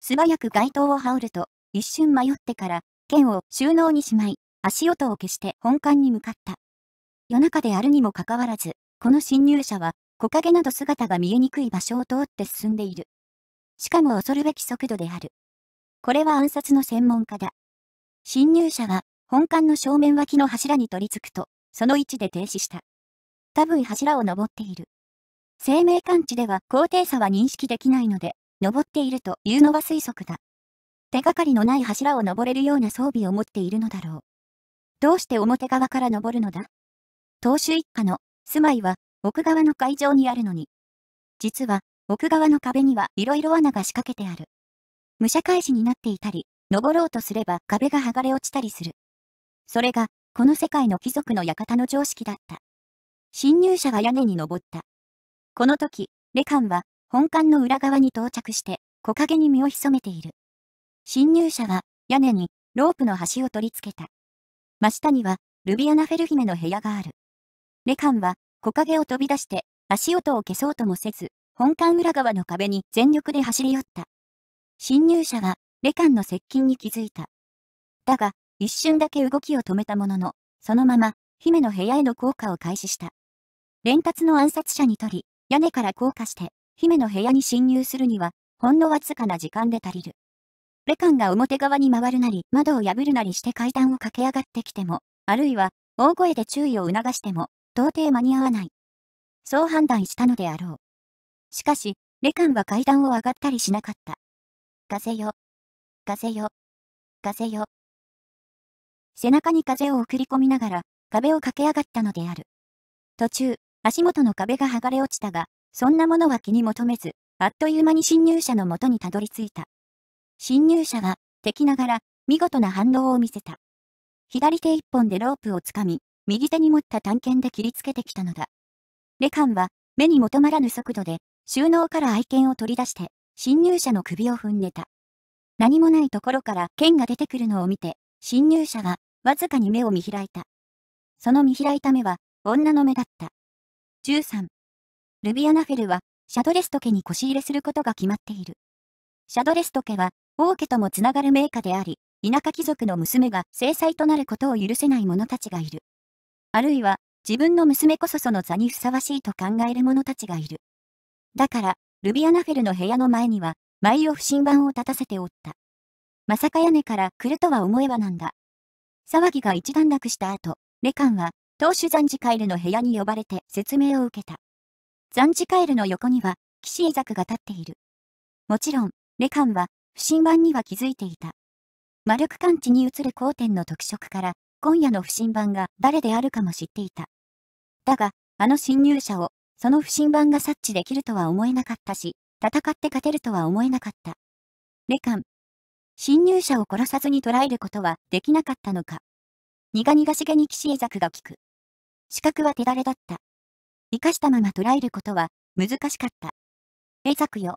素早く街灯を羽織ると、一瞬迷ってから、剣を収納にしまい、足音を消して本館に向かった。夜中であるにもかかわらず、この侵入者は、木陰など姿が見えにくい場所を通って進んでいる。しかも恐るべき速度である。これは暗殺の専門家だ。侵入者は、本館の正面脇の柱に取り付くと、その位置で停止した。多分柱を登っている。生命感知では高低差は認識できないので、登っているというのは推測だ。手がかりのない柱を登れるような装備を持っているのだろう。どうして表側から登るのだ当主一家の住まいは奥側の会場にあるのに。実は奥側の壁には色々穴が仕掛けてある。武者返しになっていたり、登ろうとすれば壁が剥がれ落ちたりする。それが、この世界の貴族の館の常識だった。侵入者が屋根に登った。この時、レカンは本館の裏側に到着して、木陰に身を潜めている。侵入者は屋根にロープの端を取り付けた。真下にはルビアナフェル姫の部屋がある。レカンは木陰を飛び出して足音を消そうともせず、本館裏側の壁に全力で走り寄った。侵入者はレカンの接近に気づいた。だが、一瞬だけ動きを止めたものの、そのまま姫の部屋への降下を開始した。連達の暗殺者にとり、屋根から降下して、姫の部屋に侵入するには、ほんのわずかな時間で足りる。レカンが表側に回るなり、窓を破るなりして階段を駆け上がってきても、あるいは、大声で注意を促しても、到底間に合わない。そう判断したのであろう。しかし、レカンは階段を上がったりしなかった。風よ。風よ。風よ。背中に風を送り込みながら、壁を駆け上がったのである。途中、足元の壁が剥がれ落ちたが、そんなものは気に求めず、あっという間に侵入者のもとにたどり着いた。侵入者は、敵ながら、見事な反応を見せた。左手一本でロープをつかみ、右手に持った探検で切りつけてきたのだ。レカンは、目に求まらぬ速度で、収納から愛犬を取り出して、侵入者の首を踏んでた。何もないところから剣が出てくるのを見て、侵入者は、わずかに目を見開いた。その見開いた目は、女の目だった。13ルビアナフェルはシャドレスト家に腰入れすることが決まっている。シャドレスト家は王家ともつながる名家であり、田舎貴族の娘が制裁となることを許せない者たちがいる。あるいは自分の娘こそその座にふさわしいと考える者たちがいる。だから、ルビアナフェルの部屋の前には、舞を不審番を立たせておった。まさか屋根から来るとは思えばなんだ。騒ぎが一段落した後、レカンは当主ザンジカエルの部屋に呼ばれて説明を受けた。ザンジカエルの横には、騎士イザクが立っている。もちろん、レカンは、不審版には気づいていた。魔力感知に移る交点の特色から、今夜の不審版が誰であるかも知っていた。だが、あの侵入者を、その不審版が察知できるとは思えなかったし、戦って勝てるとは思えなかった。レカン。侵入者を殺さずに捕らえることはできなかったのか。苦々しげに岸ザ作が聞く。視覚は手だれだった。生かしたまま捉えることは難しかった。ざくよ。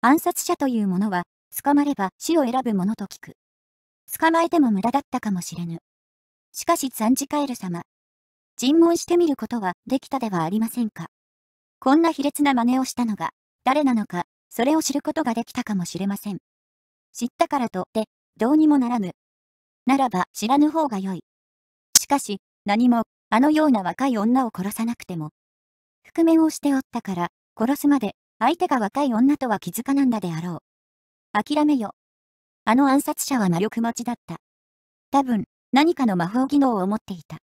暗殺者というものは、捕まれば死を選ぶものと聞く。捕まえても無駄だったかもしれぬ。しかし参事カエル様。尋問してみることはできたではありませんか。こんな卑劣な真似をしたのが、誰なのか、それを知ることができたかもしれません。知ったからとで、どうにもならぬ。ならば知らぬ方が良い。しかし、何もあのような若い女を殺さなくても。覆面をしておったから、殺すまで、相手が若い女とは気づかなんだであろう。諦めよ。あの暗殺者は魔力持ちだった。多分、何かの魔法技能を持っていた。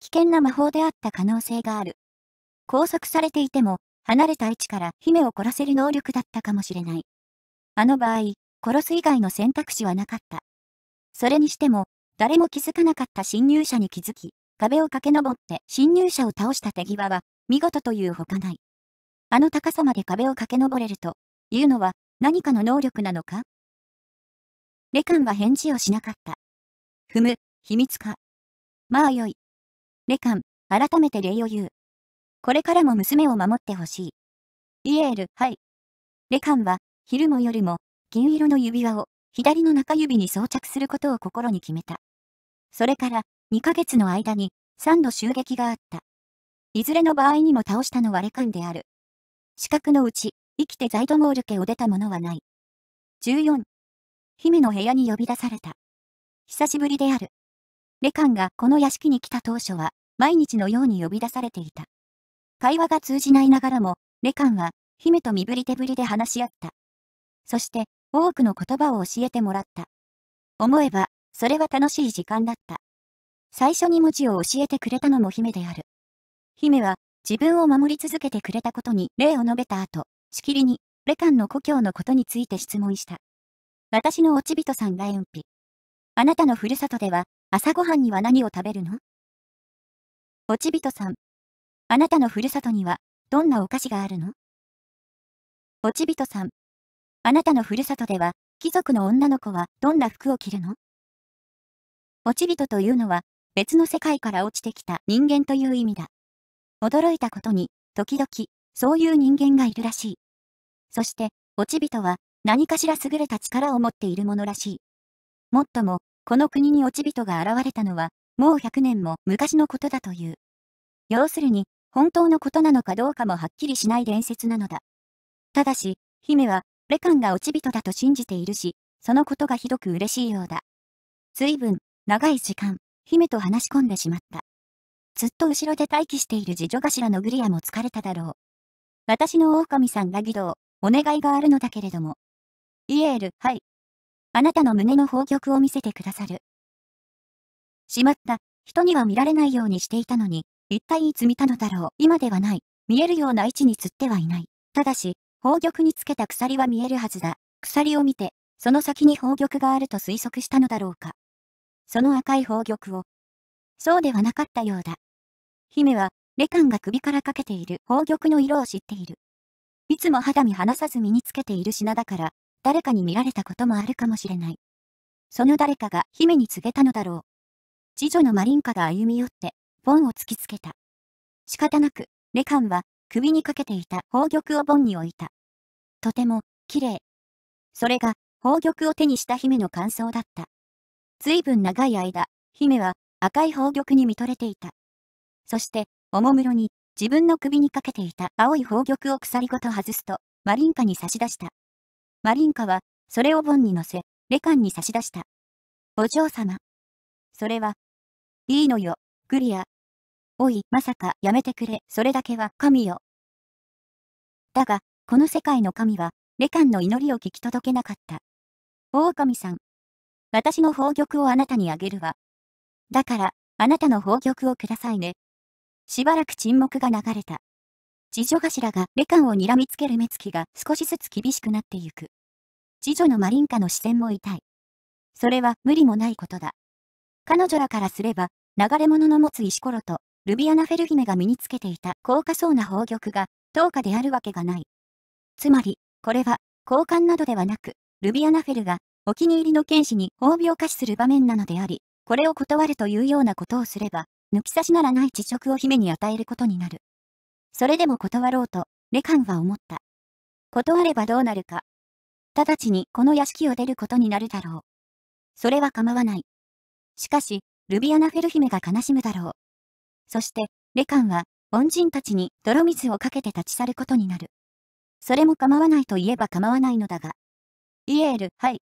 危険な魔法であった可能性がある。拘束されていても、離れた位置から姫を殺せる能力だったかもしれない。あの場合、殺す以外の選択肢はなかった。それにしても、誰も気づかなかった侵入者に気づき、壁を駆け上って侵入者を倒した手際は、見事というほかない。あの高さまで壁を駆け上れると、いうのは何かの能力なのかレカンは返事をしなかった。ふむ、秘密か。まあよい。レカン、改めて礼を言う。これからも娘を守ってほしい。イエール、はい。レカンは、昼も夜も、銀色の指輪を、左の中指に装着することを心に決めた。それから、2ヶ月の間に3度襲撃があった。いずれの場合にも倒したのはレカンである。死角のうち、生きてザイドモール家を出た者はない。14、姫の部屋に呼び出された。久しぶりである。レカンがこの屋敷に来た当初は、毎日のように呼び出されていた。会話が通じないながらも、レカンは、姫と身振り手振りで話し合った。そして、多くの言葉を教えてもらった。思えば、それは楽しい時間だった。最初に文字を教えてくれたのも姫である。姫は、自分を守り続けてくれたことに礼を述べた後、しきりに、レカンの故郷のことについて質問した。私のおちびとさんがうんぴ。あなたのふるさとでは、朝ごはんには何を食べるのおちびとさん。あなたのふるさとには、どんなお菓子があるのおちびとさん。あなたのふるさとでは、貴族の女の子はどんな服を着るのおちびとというのは、別の世界から落ちてきた人間という意味だ。驚いたことに、時々、そういう人間がいるらしい。そして、落ち人は、何かしら優れた力を持っているものらしい。もっとも、この国に落ち人が現れたのは、もう100年も昔のことだという。要するに、本当のことなのかどうかもはっきりしない伝説なのだ。ただし、姫は、レカンが落ち人だと信じているし、そのことがひどく嬉しいようだ。随分、長い時間、姫と話し込んでしまった。ずっと後ろで待機している次女頭のグリアも疲れただろう。私の狼さんが義堂、お願いがあるのだけれども。イエール、はい。あなたの胸の宝玉を見せてくださる。しまった、人には見られないようにしていたのに、一体いつ見たのだろう。今ではない、見えるような位置に釣ってはいない。ただし、宝玉につけた鎖は見えるはずだ。鎖を見て、その先に宝玉があると推測したのだろうか。その赤い宝玉を。そうではなかったようだ。姫は、レカンが首からかけている宝玉の色を知っている。いつも肌身離さず身につけている品だから、誰かに見られたこともあるかもしれない。その誰かが姫に告げたのだろう。次女のマリンカが歩み寄って、ボンを突きつけた。仕方なく、レカンは首にかけていた宝玉をボンに置いた。とても、綺麗。それが、宝玉を手にした姫の感想だった。随分長い間、姫は赤い宝玉に見とれていた。そして、おもむろに自分の首にかけていた青い宝玉を鎖ごと外すと、マリンカに差し出した。マリンカは、それを盆に乗せ、レカンに差し出した。お嬢様。それは、いいのよ、グリア。おい、まさか、やめてくれ、それだけは神よ。だが、この世界の神は、レカンの祈りを聞き届けなかった。狼さん、私の宝玉をあなたにあげるわ。だから、あなたの宝玉をくださいね。しばらく沈黙が流れた。次女頭がレカンを睨みつける目つきが少しずつ厳しくなってゆく。次女のマリンカの視線も痛い。それは無理もないことだ。彼女らからすれば、流れ物の持つ石ころと、ルビアナフェル姫が身につけていた高価そうな宝玉が、等価であるわけがない。つまり、これは、交換などではなく、ルビアナフェルがお気に入りの剣士に褒美を可視する場面なのであり、これを断るというようなことをすれば、抜き差しならない知職を姫に与えることになる。それでも断ろうと、レカンは思った。断ればどうなるか。直ちにこの屋敷を出ることになるだろう。それは構わない。しかし、ルビアナフェル姫が悲しむだろう。そして、レカンは、恩人たちに泥水をかけて立ち去ることになる。それも構わないと言えば構わないのだが。イエール、はい、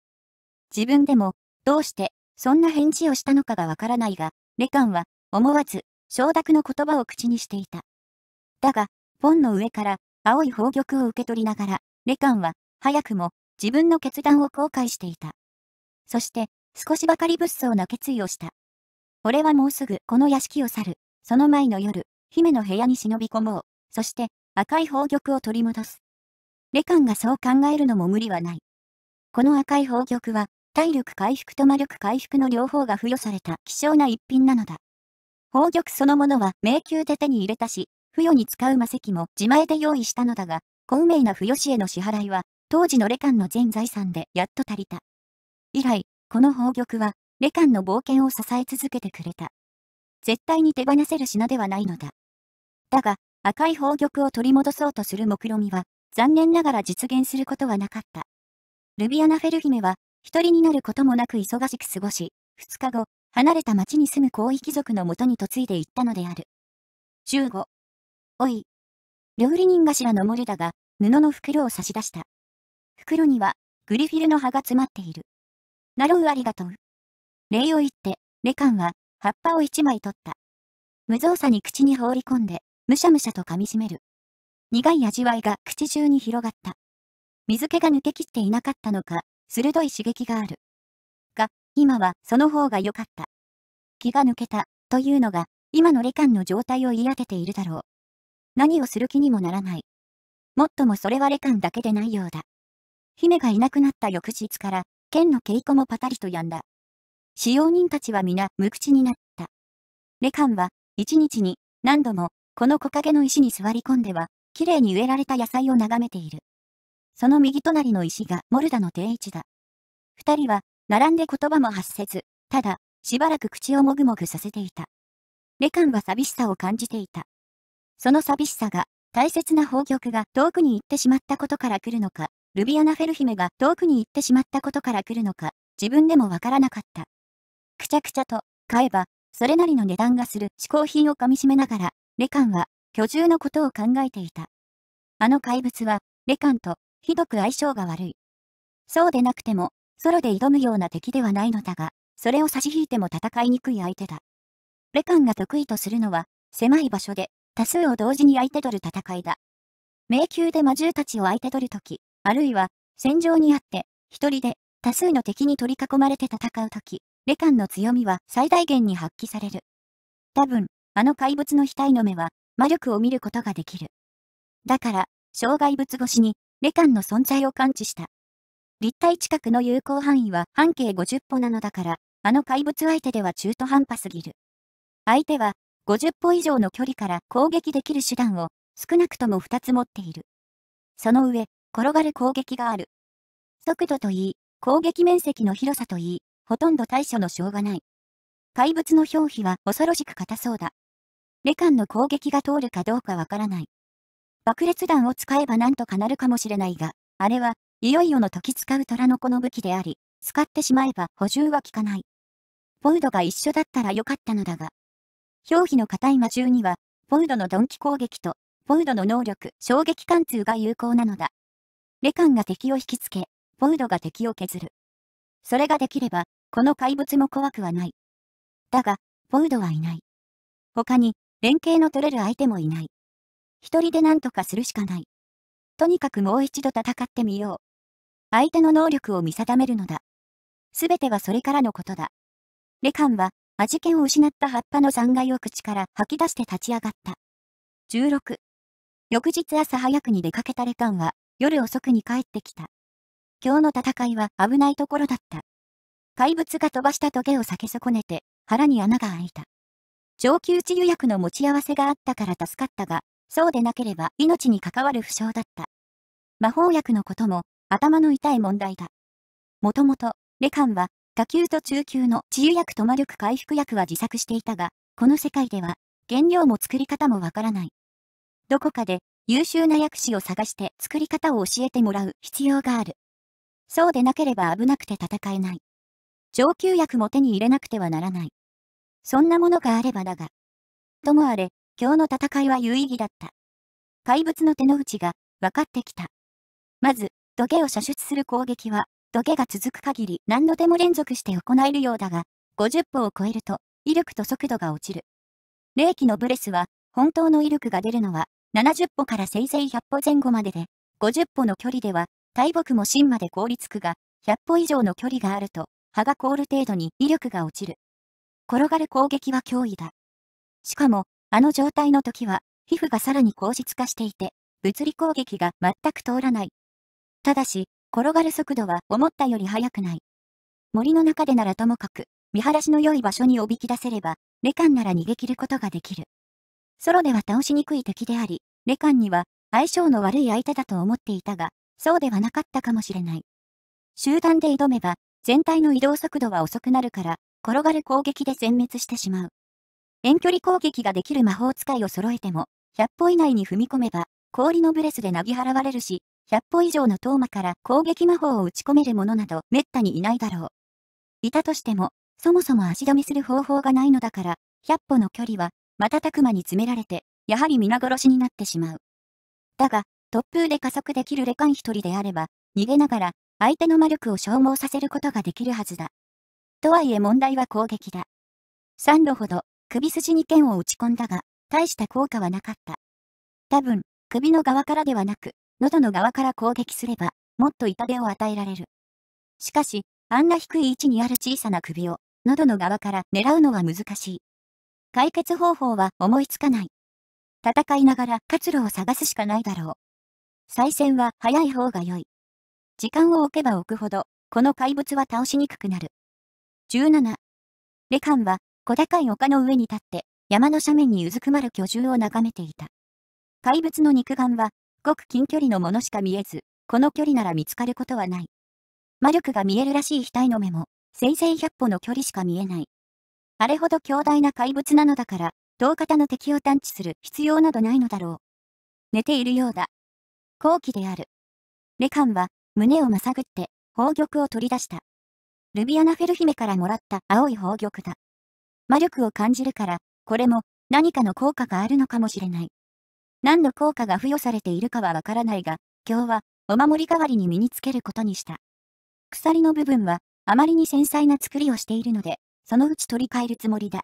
自分でも、どうして、そんな返事をしたのかがわからないが、レカンは、思わず、承諾の言葉を口にしていた。だが、ンの上から、青い宝玉を受け取りながら、レカンは、早くも、自分の決断を後悔していた。そして、少しばかり物騒な決意をした。俺はもうすぐこの屋敷を去る。その前の夜、姫の部屋に忍び込もう。そして、赤い宝玉を取り戻す。レカンがそう考えるのも無理はない。この赤い宝玉は、体力回復と魔力回復の両方が付与された希少な一品なのだ。宝玉そのものは迷宮で手に入れたし、付与に使う魔石も自前で用意したのだが、高名な付与士への支払いは、当時のレカンの全財産でやっと足りた。以来、この宝玉は、レカンの冒険を支え続けてくれた。絶対に手放せる品ではないのだ。だが、赤い宝玉を取り戻そうとする目論みは、残念ながら実現することはなかった。ルビアナ・フェルヒメは、一人になることもなく忙しく過ごし、二日後、離れた町に住む広域貴族のもとに嫁いで行ったのである。十5おい。料理人頭の森田が、布の袋を差し出した。袋には、グリフィルの葉が詰まっている。なろうありがとう。礼を言って、レカンは、葉っぱを一枚取った。無造作に口に放り込んで、むしゃむしゃと噛みしめる。苦い味わいが口中に広がった。水気が抜けきっていなかったのか、鋭い刺激がある。が、今はその方が良かった。気が抜けた、というのが、今のレカンの状態を言い当てているだろう。何をする気にもならない。もっともそれはレカンだけでないようだ。姫がいなくなった翌日から、剣の稽古もパタリと止んだ。使用人たちは皆無口になった。レカンは、一日に何度も、この木陰の石に座り込んでは、綺麗に植えられた野菜を眺めている。その右隣の石がモルダの定位置だ。二人は、並んで言葉も発せず、ただ、しばらく口をもぐもぐさせていた。レカンは寂しさを感じていた。その寂しさが、大切な宝玉が遠くに行ってしまったことから来るのか、ルビアナフェル姫が遠くに行ってしまったことから来るのか、自分でもわからなかった。くちゃくちゃと、買えば、それなりの値段がする嗜好品をかみしめながら、レカンは、居住のことを考えていた。あの怪物は、レカンとひどく相性が悪い。そうでなくても、ソロで挑むような敵ではないのだが、それを差し引いても戦いにくい相手だ。レカンが得意とするのは、狭い場所で、多数を同時に相手取る戦いだ。迷宮で魔獣たちを相手取るとき、あるいは、戦場にあって、一人で、多数の敵に取り囲まれて戦うとき、レカンの強みは最大限に発揮される。多分、あの怪物の額の目は、魔力を見ることができる。だから、障害物越しに、レカンの存在を感知した。立体近くの有効範囲は半径50歩なのだから、あの怪物相手では中途半端すぎる。相手は50歩以上の距離から攻撃できる手段を少なくとも2つ持っている。その上、転がる攻撃がある。速度といい、攻撃面積の広さといい、ほとんど対処のしょうがない。怪物の表皮は恐ろしく硬そうだ。レカンの攻撃が通るかどうかわからない。爆裂弾を使えばなんとかなるかもしれないが、あれはいよいよの時使う虎の子の武器であり、使ってしまえば補充は効かない。ポウドが一緒だったらよかったのだが、表皮の硬い魔獣には、ポウドの鈍器攻撃と、ポウドの能力、衝撃貫通が有効なのだ。レカンが敵を引きつけ、ポウドが敵を削る。それができれば、この怪物も怖くはない。だが、ポウドはいない。他に、連携の取れる相手もいない。一人で何とかするしかない。とにかくもう一度戦ってみよう。相手の能力を見定めるのだ。すべてはそれからのことだ。レカンは、味気を失った葉っぱの残骸を口から吐き出して立ち上がった。16。翌日朝早くに出かけたレカンは、夜遅くに帰ってきた。今日の戦いは危ないところだった。怪物が飛ばしたトゲを避け損ねて、腹に穴が開いた。上級治癒薬の持ち合わせがあったから助かったが、そうでなければ命に関わる負傷だった。魔法薬のことも頭の痛い問題だ。もともと、レカンは、下級と中級の治癒薬と魔力回復薬は自作していたが、この世界では、原料も作り方もわからない。どこかで、優秀な薬師を探して作り方を教えてもらう必要がある。そうでなければ危なくて戦えない。上級薬も手に入れなくてはならない。そんなものがあればだが。ともあれ、今日の戦いは有意義だった。怪物の手の内が分かってきた。まず、土下を射出する攻撃は、土下が続く限り何度でも連続して行えるようだが、50歩を超えると、威力と速度が落ちる。霊気のブレスは、本当の威力が出るのは、70歩からせいぜい100歩前後までで、50歩の距離では、大木も芯まで凍りつくが、100歩以上の距離があると、葉が凍る程度に威力が落ちる。転がる攻撃は脅威だ。しかも、あの状態の時は、皮膚がさらに硬質化していて、物理攻撃が全く通らない。ただし、転がる速度は思ったより速くない。森の中でならともかく、見晴らしの良い場所におびき出せれば、レカンなら逃げ切ることができる。ソロでは倒しにくい敵であり、レカンには相性の悪い相手だと思っていたが、そうではなかったかもしれない。集団で挑めば、全体の移動速度は遅くなるから、転がる攻撃で全滅してしまう。遠距離攻撃ができる魔法使いを揃えても、100歩以内に踏み込めば、氷のブレスで投ぎ払われるし、100歩以上のトーマから攻撃魔法を打ち込める者など滅多にいないだろう。いたとしても、そもそも足止めする方法がないのだから、100歩の距離は、瞬く間に詰められて、やはり皆殺しになってしまう。だが、突風で加速できるレカン一人であれば、逃げながら、相手の魔力を消耗させることができるはずだ。とはいえ問題は攻撃だ。3度ほど首筋に剣を打ち込んだが、大した効果はなかった。多分、首の側からではなく、喉の側から攻撃すれば、もっと痛手を与えられる。しかし、あんな低い位置にある小さな首を、喉の側から狙うのは難しい。解決方法は思いつかない。戦いながら活路を探すしかないだろう。再戦は早い方が良い。時間を置けば置くほど、この怪物は倒しにくくなる。17。レカンは小高い丘の上に立って、山の斜面にうずくまる巨住を眺めていた。怪物の肉眼は、ごく近距離のものしか見えず、この距離なら見つかることはない。魔力が見えるらしい額の目も、せいぜい100歩の距離しか見えない。あれほど強大な怪物なのだから、同型の敵を探知する必要などないのだろう。寝ているようだ。好奇である。レカンは、胸をまさぐって、宝玉を取り出した。ルビアナフェル姫からもらった青い宝玉だ。魔力を感じるから、これも何かの効果があるのかもしれない。何の効果が付与されているかはわからないが、今日はお守り代わりに身につけることにした。鎖の部分はあまりに繊細な作りをしているので、そのうち取り替えるつもりだ。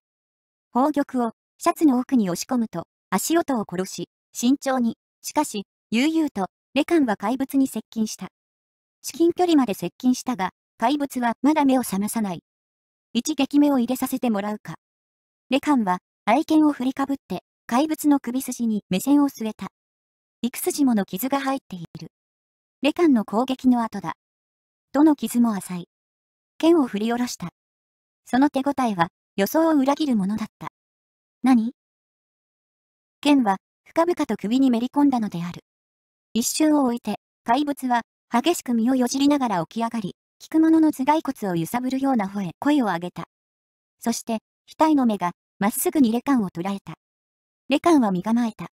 宝玉をシャツの奥に押し込むと、足音を殺し、慎重に、しかし、悠々と、レカンは怪物に接近した。至近距離まで接近したが、怪物はまだ目を覚まさない。1撃目を入れさせてもらうか。レカンは愛犬を振りかぶって怪物の首筋に目線を据えた。幾筋もの傷が入っている。レカンの攻撃の後だ。どの傷も浅い。剣を振り下ろした。その手応えは予想を裏切るものだった。何剣は深々と首にめり込んだのである。一瞬を置いて怪物は激しく身をよじりながら起き上がり、く者の頭蓋骨を揺さぶるような吠え、声を上げた。そして、額の目が、まっすぐにレカンを捉えた。レカンは身構えた。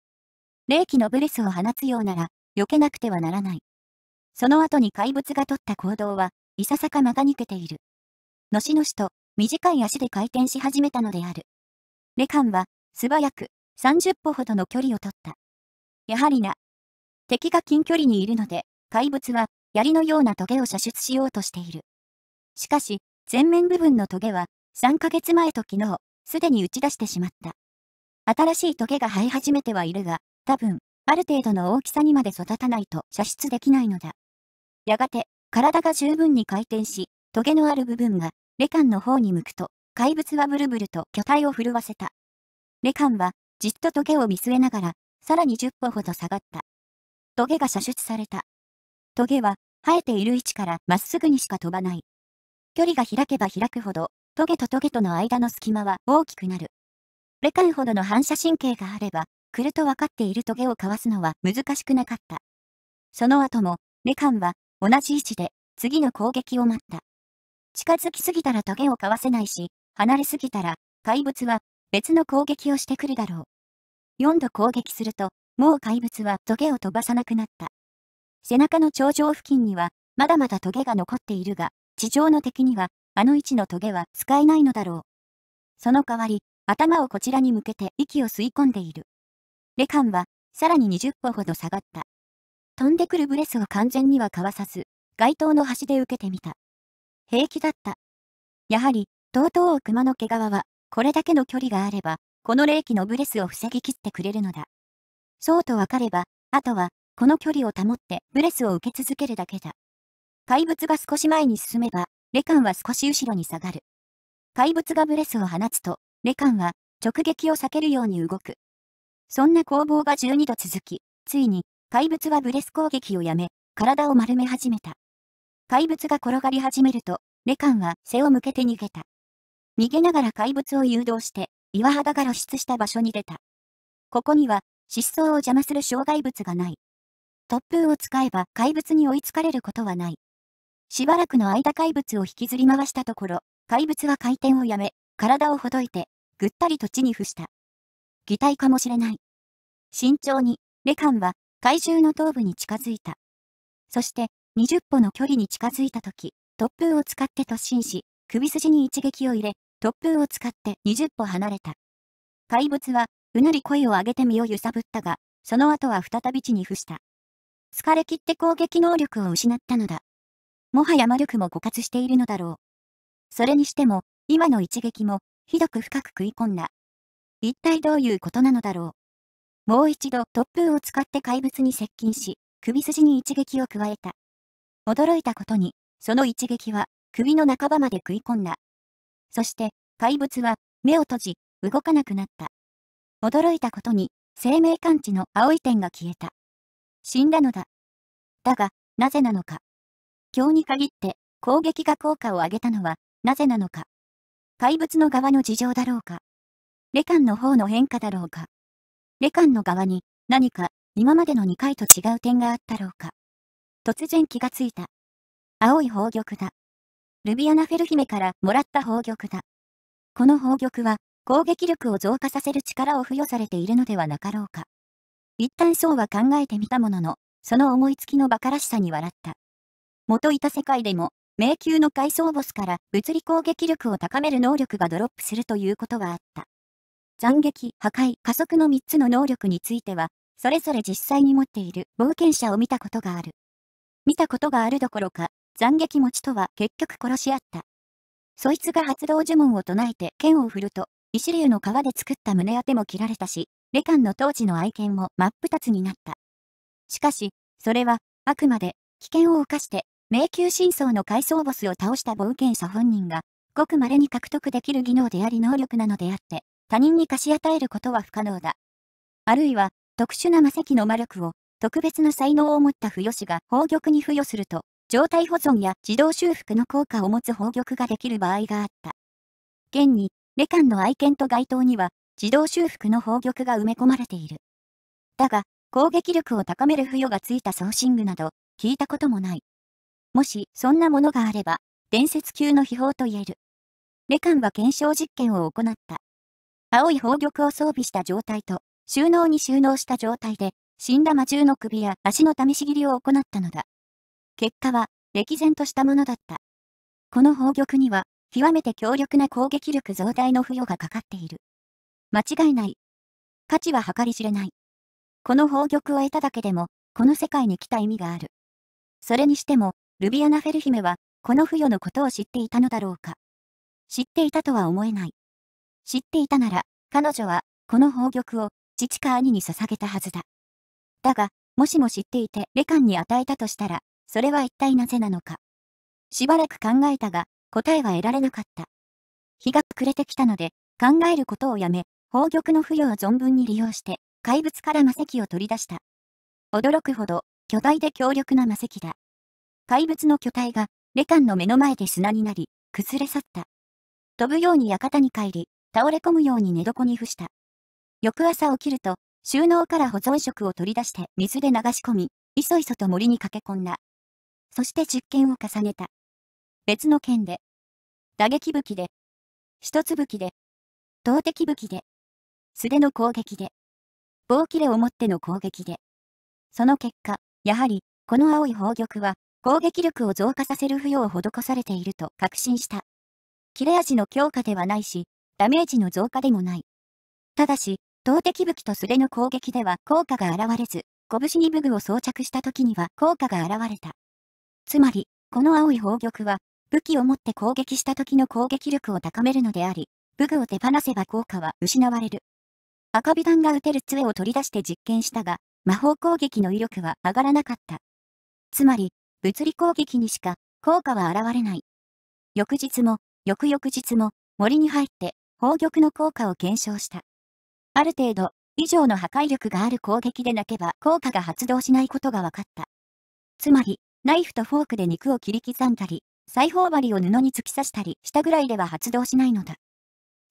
霊気のブレスを放つようなら、避けなくてはならない。その後に怪物が取った行動は、いささか間が抜けている。のしのしと、短い足で回転し始めたのである。レカンは、素早く、30歩ほどの距離を取った。やはりな。敵が近距離にいるので、怪物は、槍のようなトゲを射出しようとしている。しかし、前面部分のトゲは、3ヶ月前と昨日、すでに打ち出してしまった。新しいトゲが生え始めてはいるが、多分、ある程度の大きさにまで育たないと射出できないのだ。やがて、体が十分に回転し、トゲのある部分が、レカンの方に向くと、怪物はブルブルと巨体を震わせた。レカンは、じっとトゲを見据えながら、さらに10歩ほど下がった。トゲが射出された。トゲは生えている位置からまっすぐにしか飛ばない。距離が開けば開くほど、トゲとトゲとの間の隙間は大きくなる。レカンほどの反射神経があれば、来ると分かっているトゲをかわすのは難しくなかった。その後も、レカンは同じ位置で次の攻撃を待った。近づきすぎたらトゲをかわせないし、離れすぎたら怪物は別の攻撃をしてくるだろう。4度攻撃すると、もう怪物はトゲを飛ばさなくなった。背中の頂上付近には、まだまだトゲが残っているが、地上の敵には、あの位置のトゲは使えないのだろう。その代わり、頭をこちらに向けて息を吸い込んでいる。レカンは、さらに20歩ほど下がった。飛んでくるブレスを完全にはかわさず、街灯の端で受けてみた。平気だった。やはり、とうとう熊の毛皮は、これだけの距離があれば、この冷気のブレスを防ぎきってくれるのだ。そうとわかれば、あとは、この距離を保ってブレスを受け続けるだけだ。怪物が少し前に進めば、レカンは少し後ろに下がる。怪物がブレスを放つと、レカンは直撃を避けるように動く。そんな攻防が12度続き、ついに怪物はブレス攻撃をやめ、体を丸め始めた。怪物が転がり始めると、レカンは背を向けて逃げた。逃げながら怪物を誘導して、岩肌が露出した場所に出た。ここには、失踪を邪魔する障害物がない。突風を使えば怪物に追いつかれることはない。しばらくの間怪物を引きずり回したところ、怪物は回転をやめ、体をほどいて、ぐったりと地に伏した。擬態かもしれない。慎重に、レカンは怪獣の頭部に近づいた。そして、20歩の距離に近づいたとき、突風を使って突進し、首筋に一撃を入れ、突風を使って20歩離れた。怪物は、うなり声を上げて身を揺さぶったが、その後は再び地に伏した。疲れ切って攻撃能力を失ったのだ。もはや魔力も枯渇しているのだろう。それにしても、今の一撃も、ひどく深く食い込んだ。一体どういうことなのだろう。もう一度突風を使って怪物に接近し、首筋に一撃を加えた。驚いたことに、その一撃は、首の半ばまで食い込んだ。そして、怪物は、目を閉じ、動かなくなった。驚いたことに、生命感知の青い点が消えた。死んだのだ。だが、なぜなのか。今日に限って攻撃が効果を上げたのは、なぜなのか。怪物の側の事情だろうか。レカンの方の変化だろうか。レカンの側に何か今までの2回と違う点があったろうか。突然気がついた。青い宝玉だ。ルビアナフェル姫からもらった宝玉だ。この宝玉は攻撃力を増加させる力を付与されているのではなかろうか。一旦そうは考えてみたものの、その思いつきの馬鹿らしさに笑った。元いた世界でも、迷宮の階層ボスから物理攻撃力を高める能力がドロップするということはあった。斬撃、破壊、加速の3つの能力については、それぞれ実際に持っている冒険者を見たことがある。見たことがあるどころか、斬撃持ちとは結局殺し合った。そいつが発動呪文を唱えて剣を振ると、石竜の皮で作った胸当ても切られたし、レカンの当時の愛犬も真っ二つになった。しかし、それは、あくまで、危険を犯して、迷宮真相の階層ボスを倒した冒険者本人が、ごく稀に獲得できる技能であり能力なのであって、他人に貸し与えることは不可能だ。あるいは、特殊な魔石の魔力を、特別な才能を持った付与師が宝玉に付与すると、状態保存や自動修復の効果を持つ宝玉ができる場合があった。現に、レカンの愛犬と該当には、自動修復の砲玉が埋め込まれている。だが、攻撃力を高める付与がついたソーシングなど、聞いたこともない。もし、そんなものがあれば、伝説級の秘宝と言える。レカンは検証実験を行った。青い砲玉を装備した状態と、収納に収納した状態で、死んだ魔獣の首や足の試し切りを行ったのだ。結果は、歴然としたものだった。この砲玉には、極めて強力な攻撃力増大の付与がかかっている。間違いない。価値は計り知れない。この宝玉を得ただけでも、この世界に来た意味がある。それにしても、ルビアナフェル姫は、この不与のことを知っていたのだろうか。知っていたとは思えない。知っていたなら、彼女は、この宝玉を、父か兄に捧げたはずだ。だが、もしも知っていて、レカンに与えたとしたら、それは一体なぜなのか。しばらく考えたが、答えは得られなかった。日が暮れてきたので、考えることをやめ、宝玉の付与を存分に利用して、怪物から魔石を取り出した。驚くほど、巨大で強力な魔石だ。怪物の巨体が、レカンの目の前で砂になり、崩れ去った。飛ぶように館に帰り、倒れ込むように寝床に伏した。翌朝起きると、収納から保存食を取り出して水で流し込み、いそいそと森に駆け込んだ。そして実験を重ねた。別の剣で、打撃武器で、一つ武器で、投擲武器で、素手の攻撃で、棒切れを持っての攻撃で、その結果、やはり、この青い宝玉は、攻撃力を増加させる付与を施されていると確信した。切れ味の強化ではないし、ダメージの増加でもない。ただし、投擲武器と素手の攻撃では効果が現れず、拳に武具を装着した時には効果が現れた。つまり、この青い宝玉は、武器を持って攻撃した時の攻撃力を高めるのであり、武具を手放せば効果は失われる。赤ビ弾ンが撃てる杖を取り出して実験したが、魔法攻撃の威力は上がらなかった。つまり、物理攻撃にしか効果は現れない。翌日も、翌々日も、森に入って、砲玉の効果を検証した。ある程度、以上の破壊力がある攻撃でなければ効果が発動しないことが分かった。つまり、ナイフとフォークで肉を切り刻んだり、裁縫針を布に突き刺したりしたぐらいでは発動しないのだ。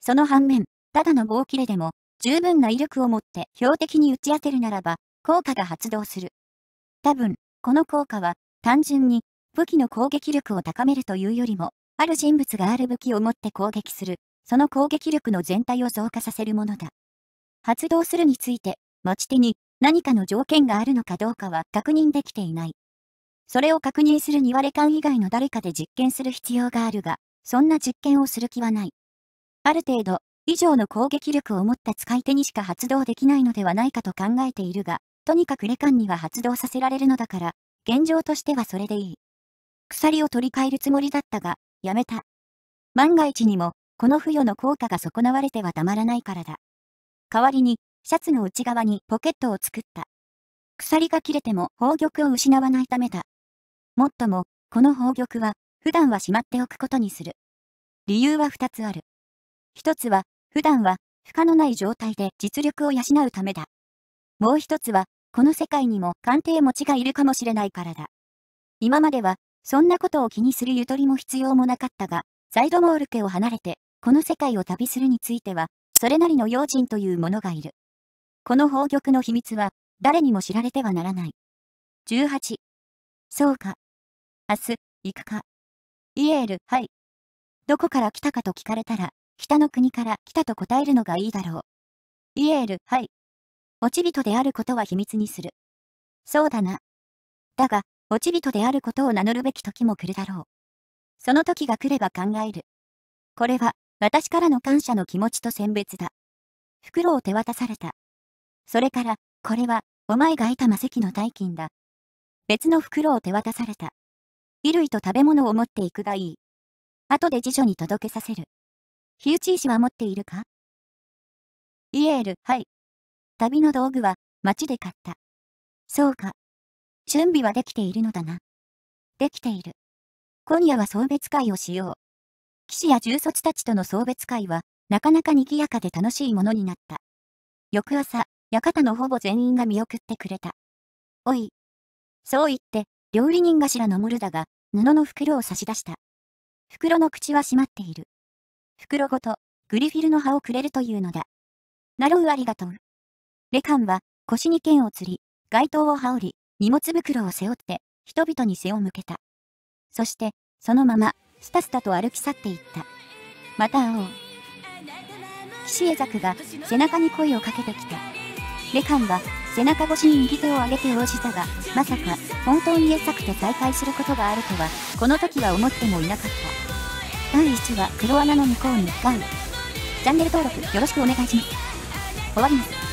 その反面、ただの棒切れでも、十分な威力を持って標的に打ち当てるならば、効果が発動する。多分、この効果は、単純に、武器の攻撃力を高めるというよりも、ある人物がある武器を持って攻撃する、その攻撃力の全体を増加させるものだ。発動するについて、持ち手に何かの条件があるのかどうかは確認できていない。それを確認するには霊感以外の誰かで実験する必要があるが、そんな実験をする気はない。ある程度、以上の攻撃力を持った使い手にしか発動できないのではないかと考えているが、とにかくレカンには発動させられるのだから、現状としてはそれでいい。鎖を取り替えるつもりだったが、やめた。万が一にも、この付与の効果が損なわれてはたまらないからだ。代わりに、シャツの内側にポケットを作った。鎖が切れても宝玉を失わないためだ。もっとも、この宝玉は、普段はしまっておくことにする。理由は2つある。一つは、普段は、負荷のない状態で実力を養うためだ。もう一つは、この世界にも鑑定持ちがいるかもしれないからだ。今までは、そんなことを気にするゆとりも必要もなかったが、サイドモール家を離れて、この世界を旅するについては、それなりの用心というものがいる。この宝玉の秘密は、誰にも知られてはならない。18。そうか。明日、行くか。イエール、はい。どこから来たかと聞かれたら、北の国から来たと答えるのがいいだろう。イエール、はい。落ち人であることは秘密にする。そうだな。だが、落ち人であることを名乗るべき時も来るだろう。その時が来れば考える。これは、私からの感謝の気持ちと選別だ。袋を手渡された。それから、これは、お前が得た魔石の代金だ。別の袋を手渡された。衣類と食べ物を持っていくがいい。後で次女に届けさせる。火打ち石は持っているかイエール、はい。旅の道具は、町で買った。そうか。準備はできているのだな。できている。今夜は送別会をしよう。騎士や重卒たちとの送別会は、なかなか賑やかで楽しいものになった。翌朝、館のほぼ全員が見送ってくれた。おい。そう言って、料理人頭のモルダが、布の袋を差し出した。袋の口は閉まっている。袋ごと、グリフィルの葉をくれるというのだ。なろうありがとう。レカンは、腰に剣を釣り、街灯を羽織り、荷物袋を背負って、人々に背を向けた。そして、そのまま、スタスタと歩き去っていった。また会おう。岸江クが背中に声をかけてきた。レカンは背中越しに右手を上げて応じたが、まさか本当にエザクと再会することがあるとは、この時は思ってもいなかった。第1話、黒穴の向こうに、ガン。チャンネル登録よろしくお願いします。終わります。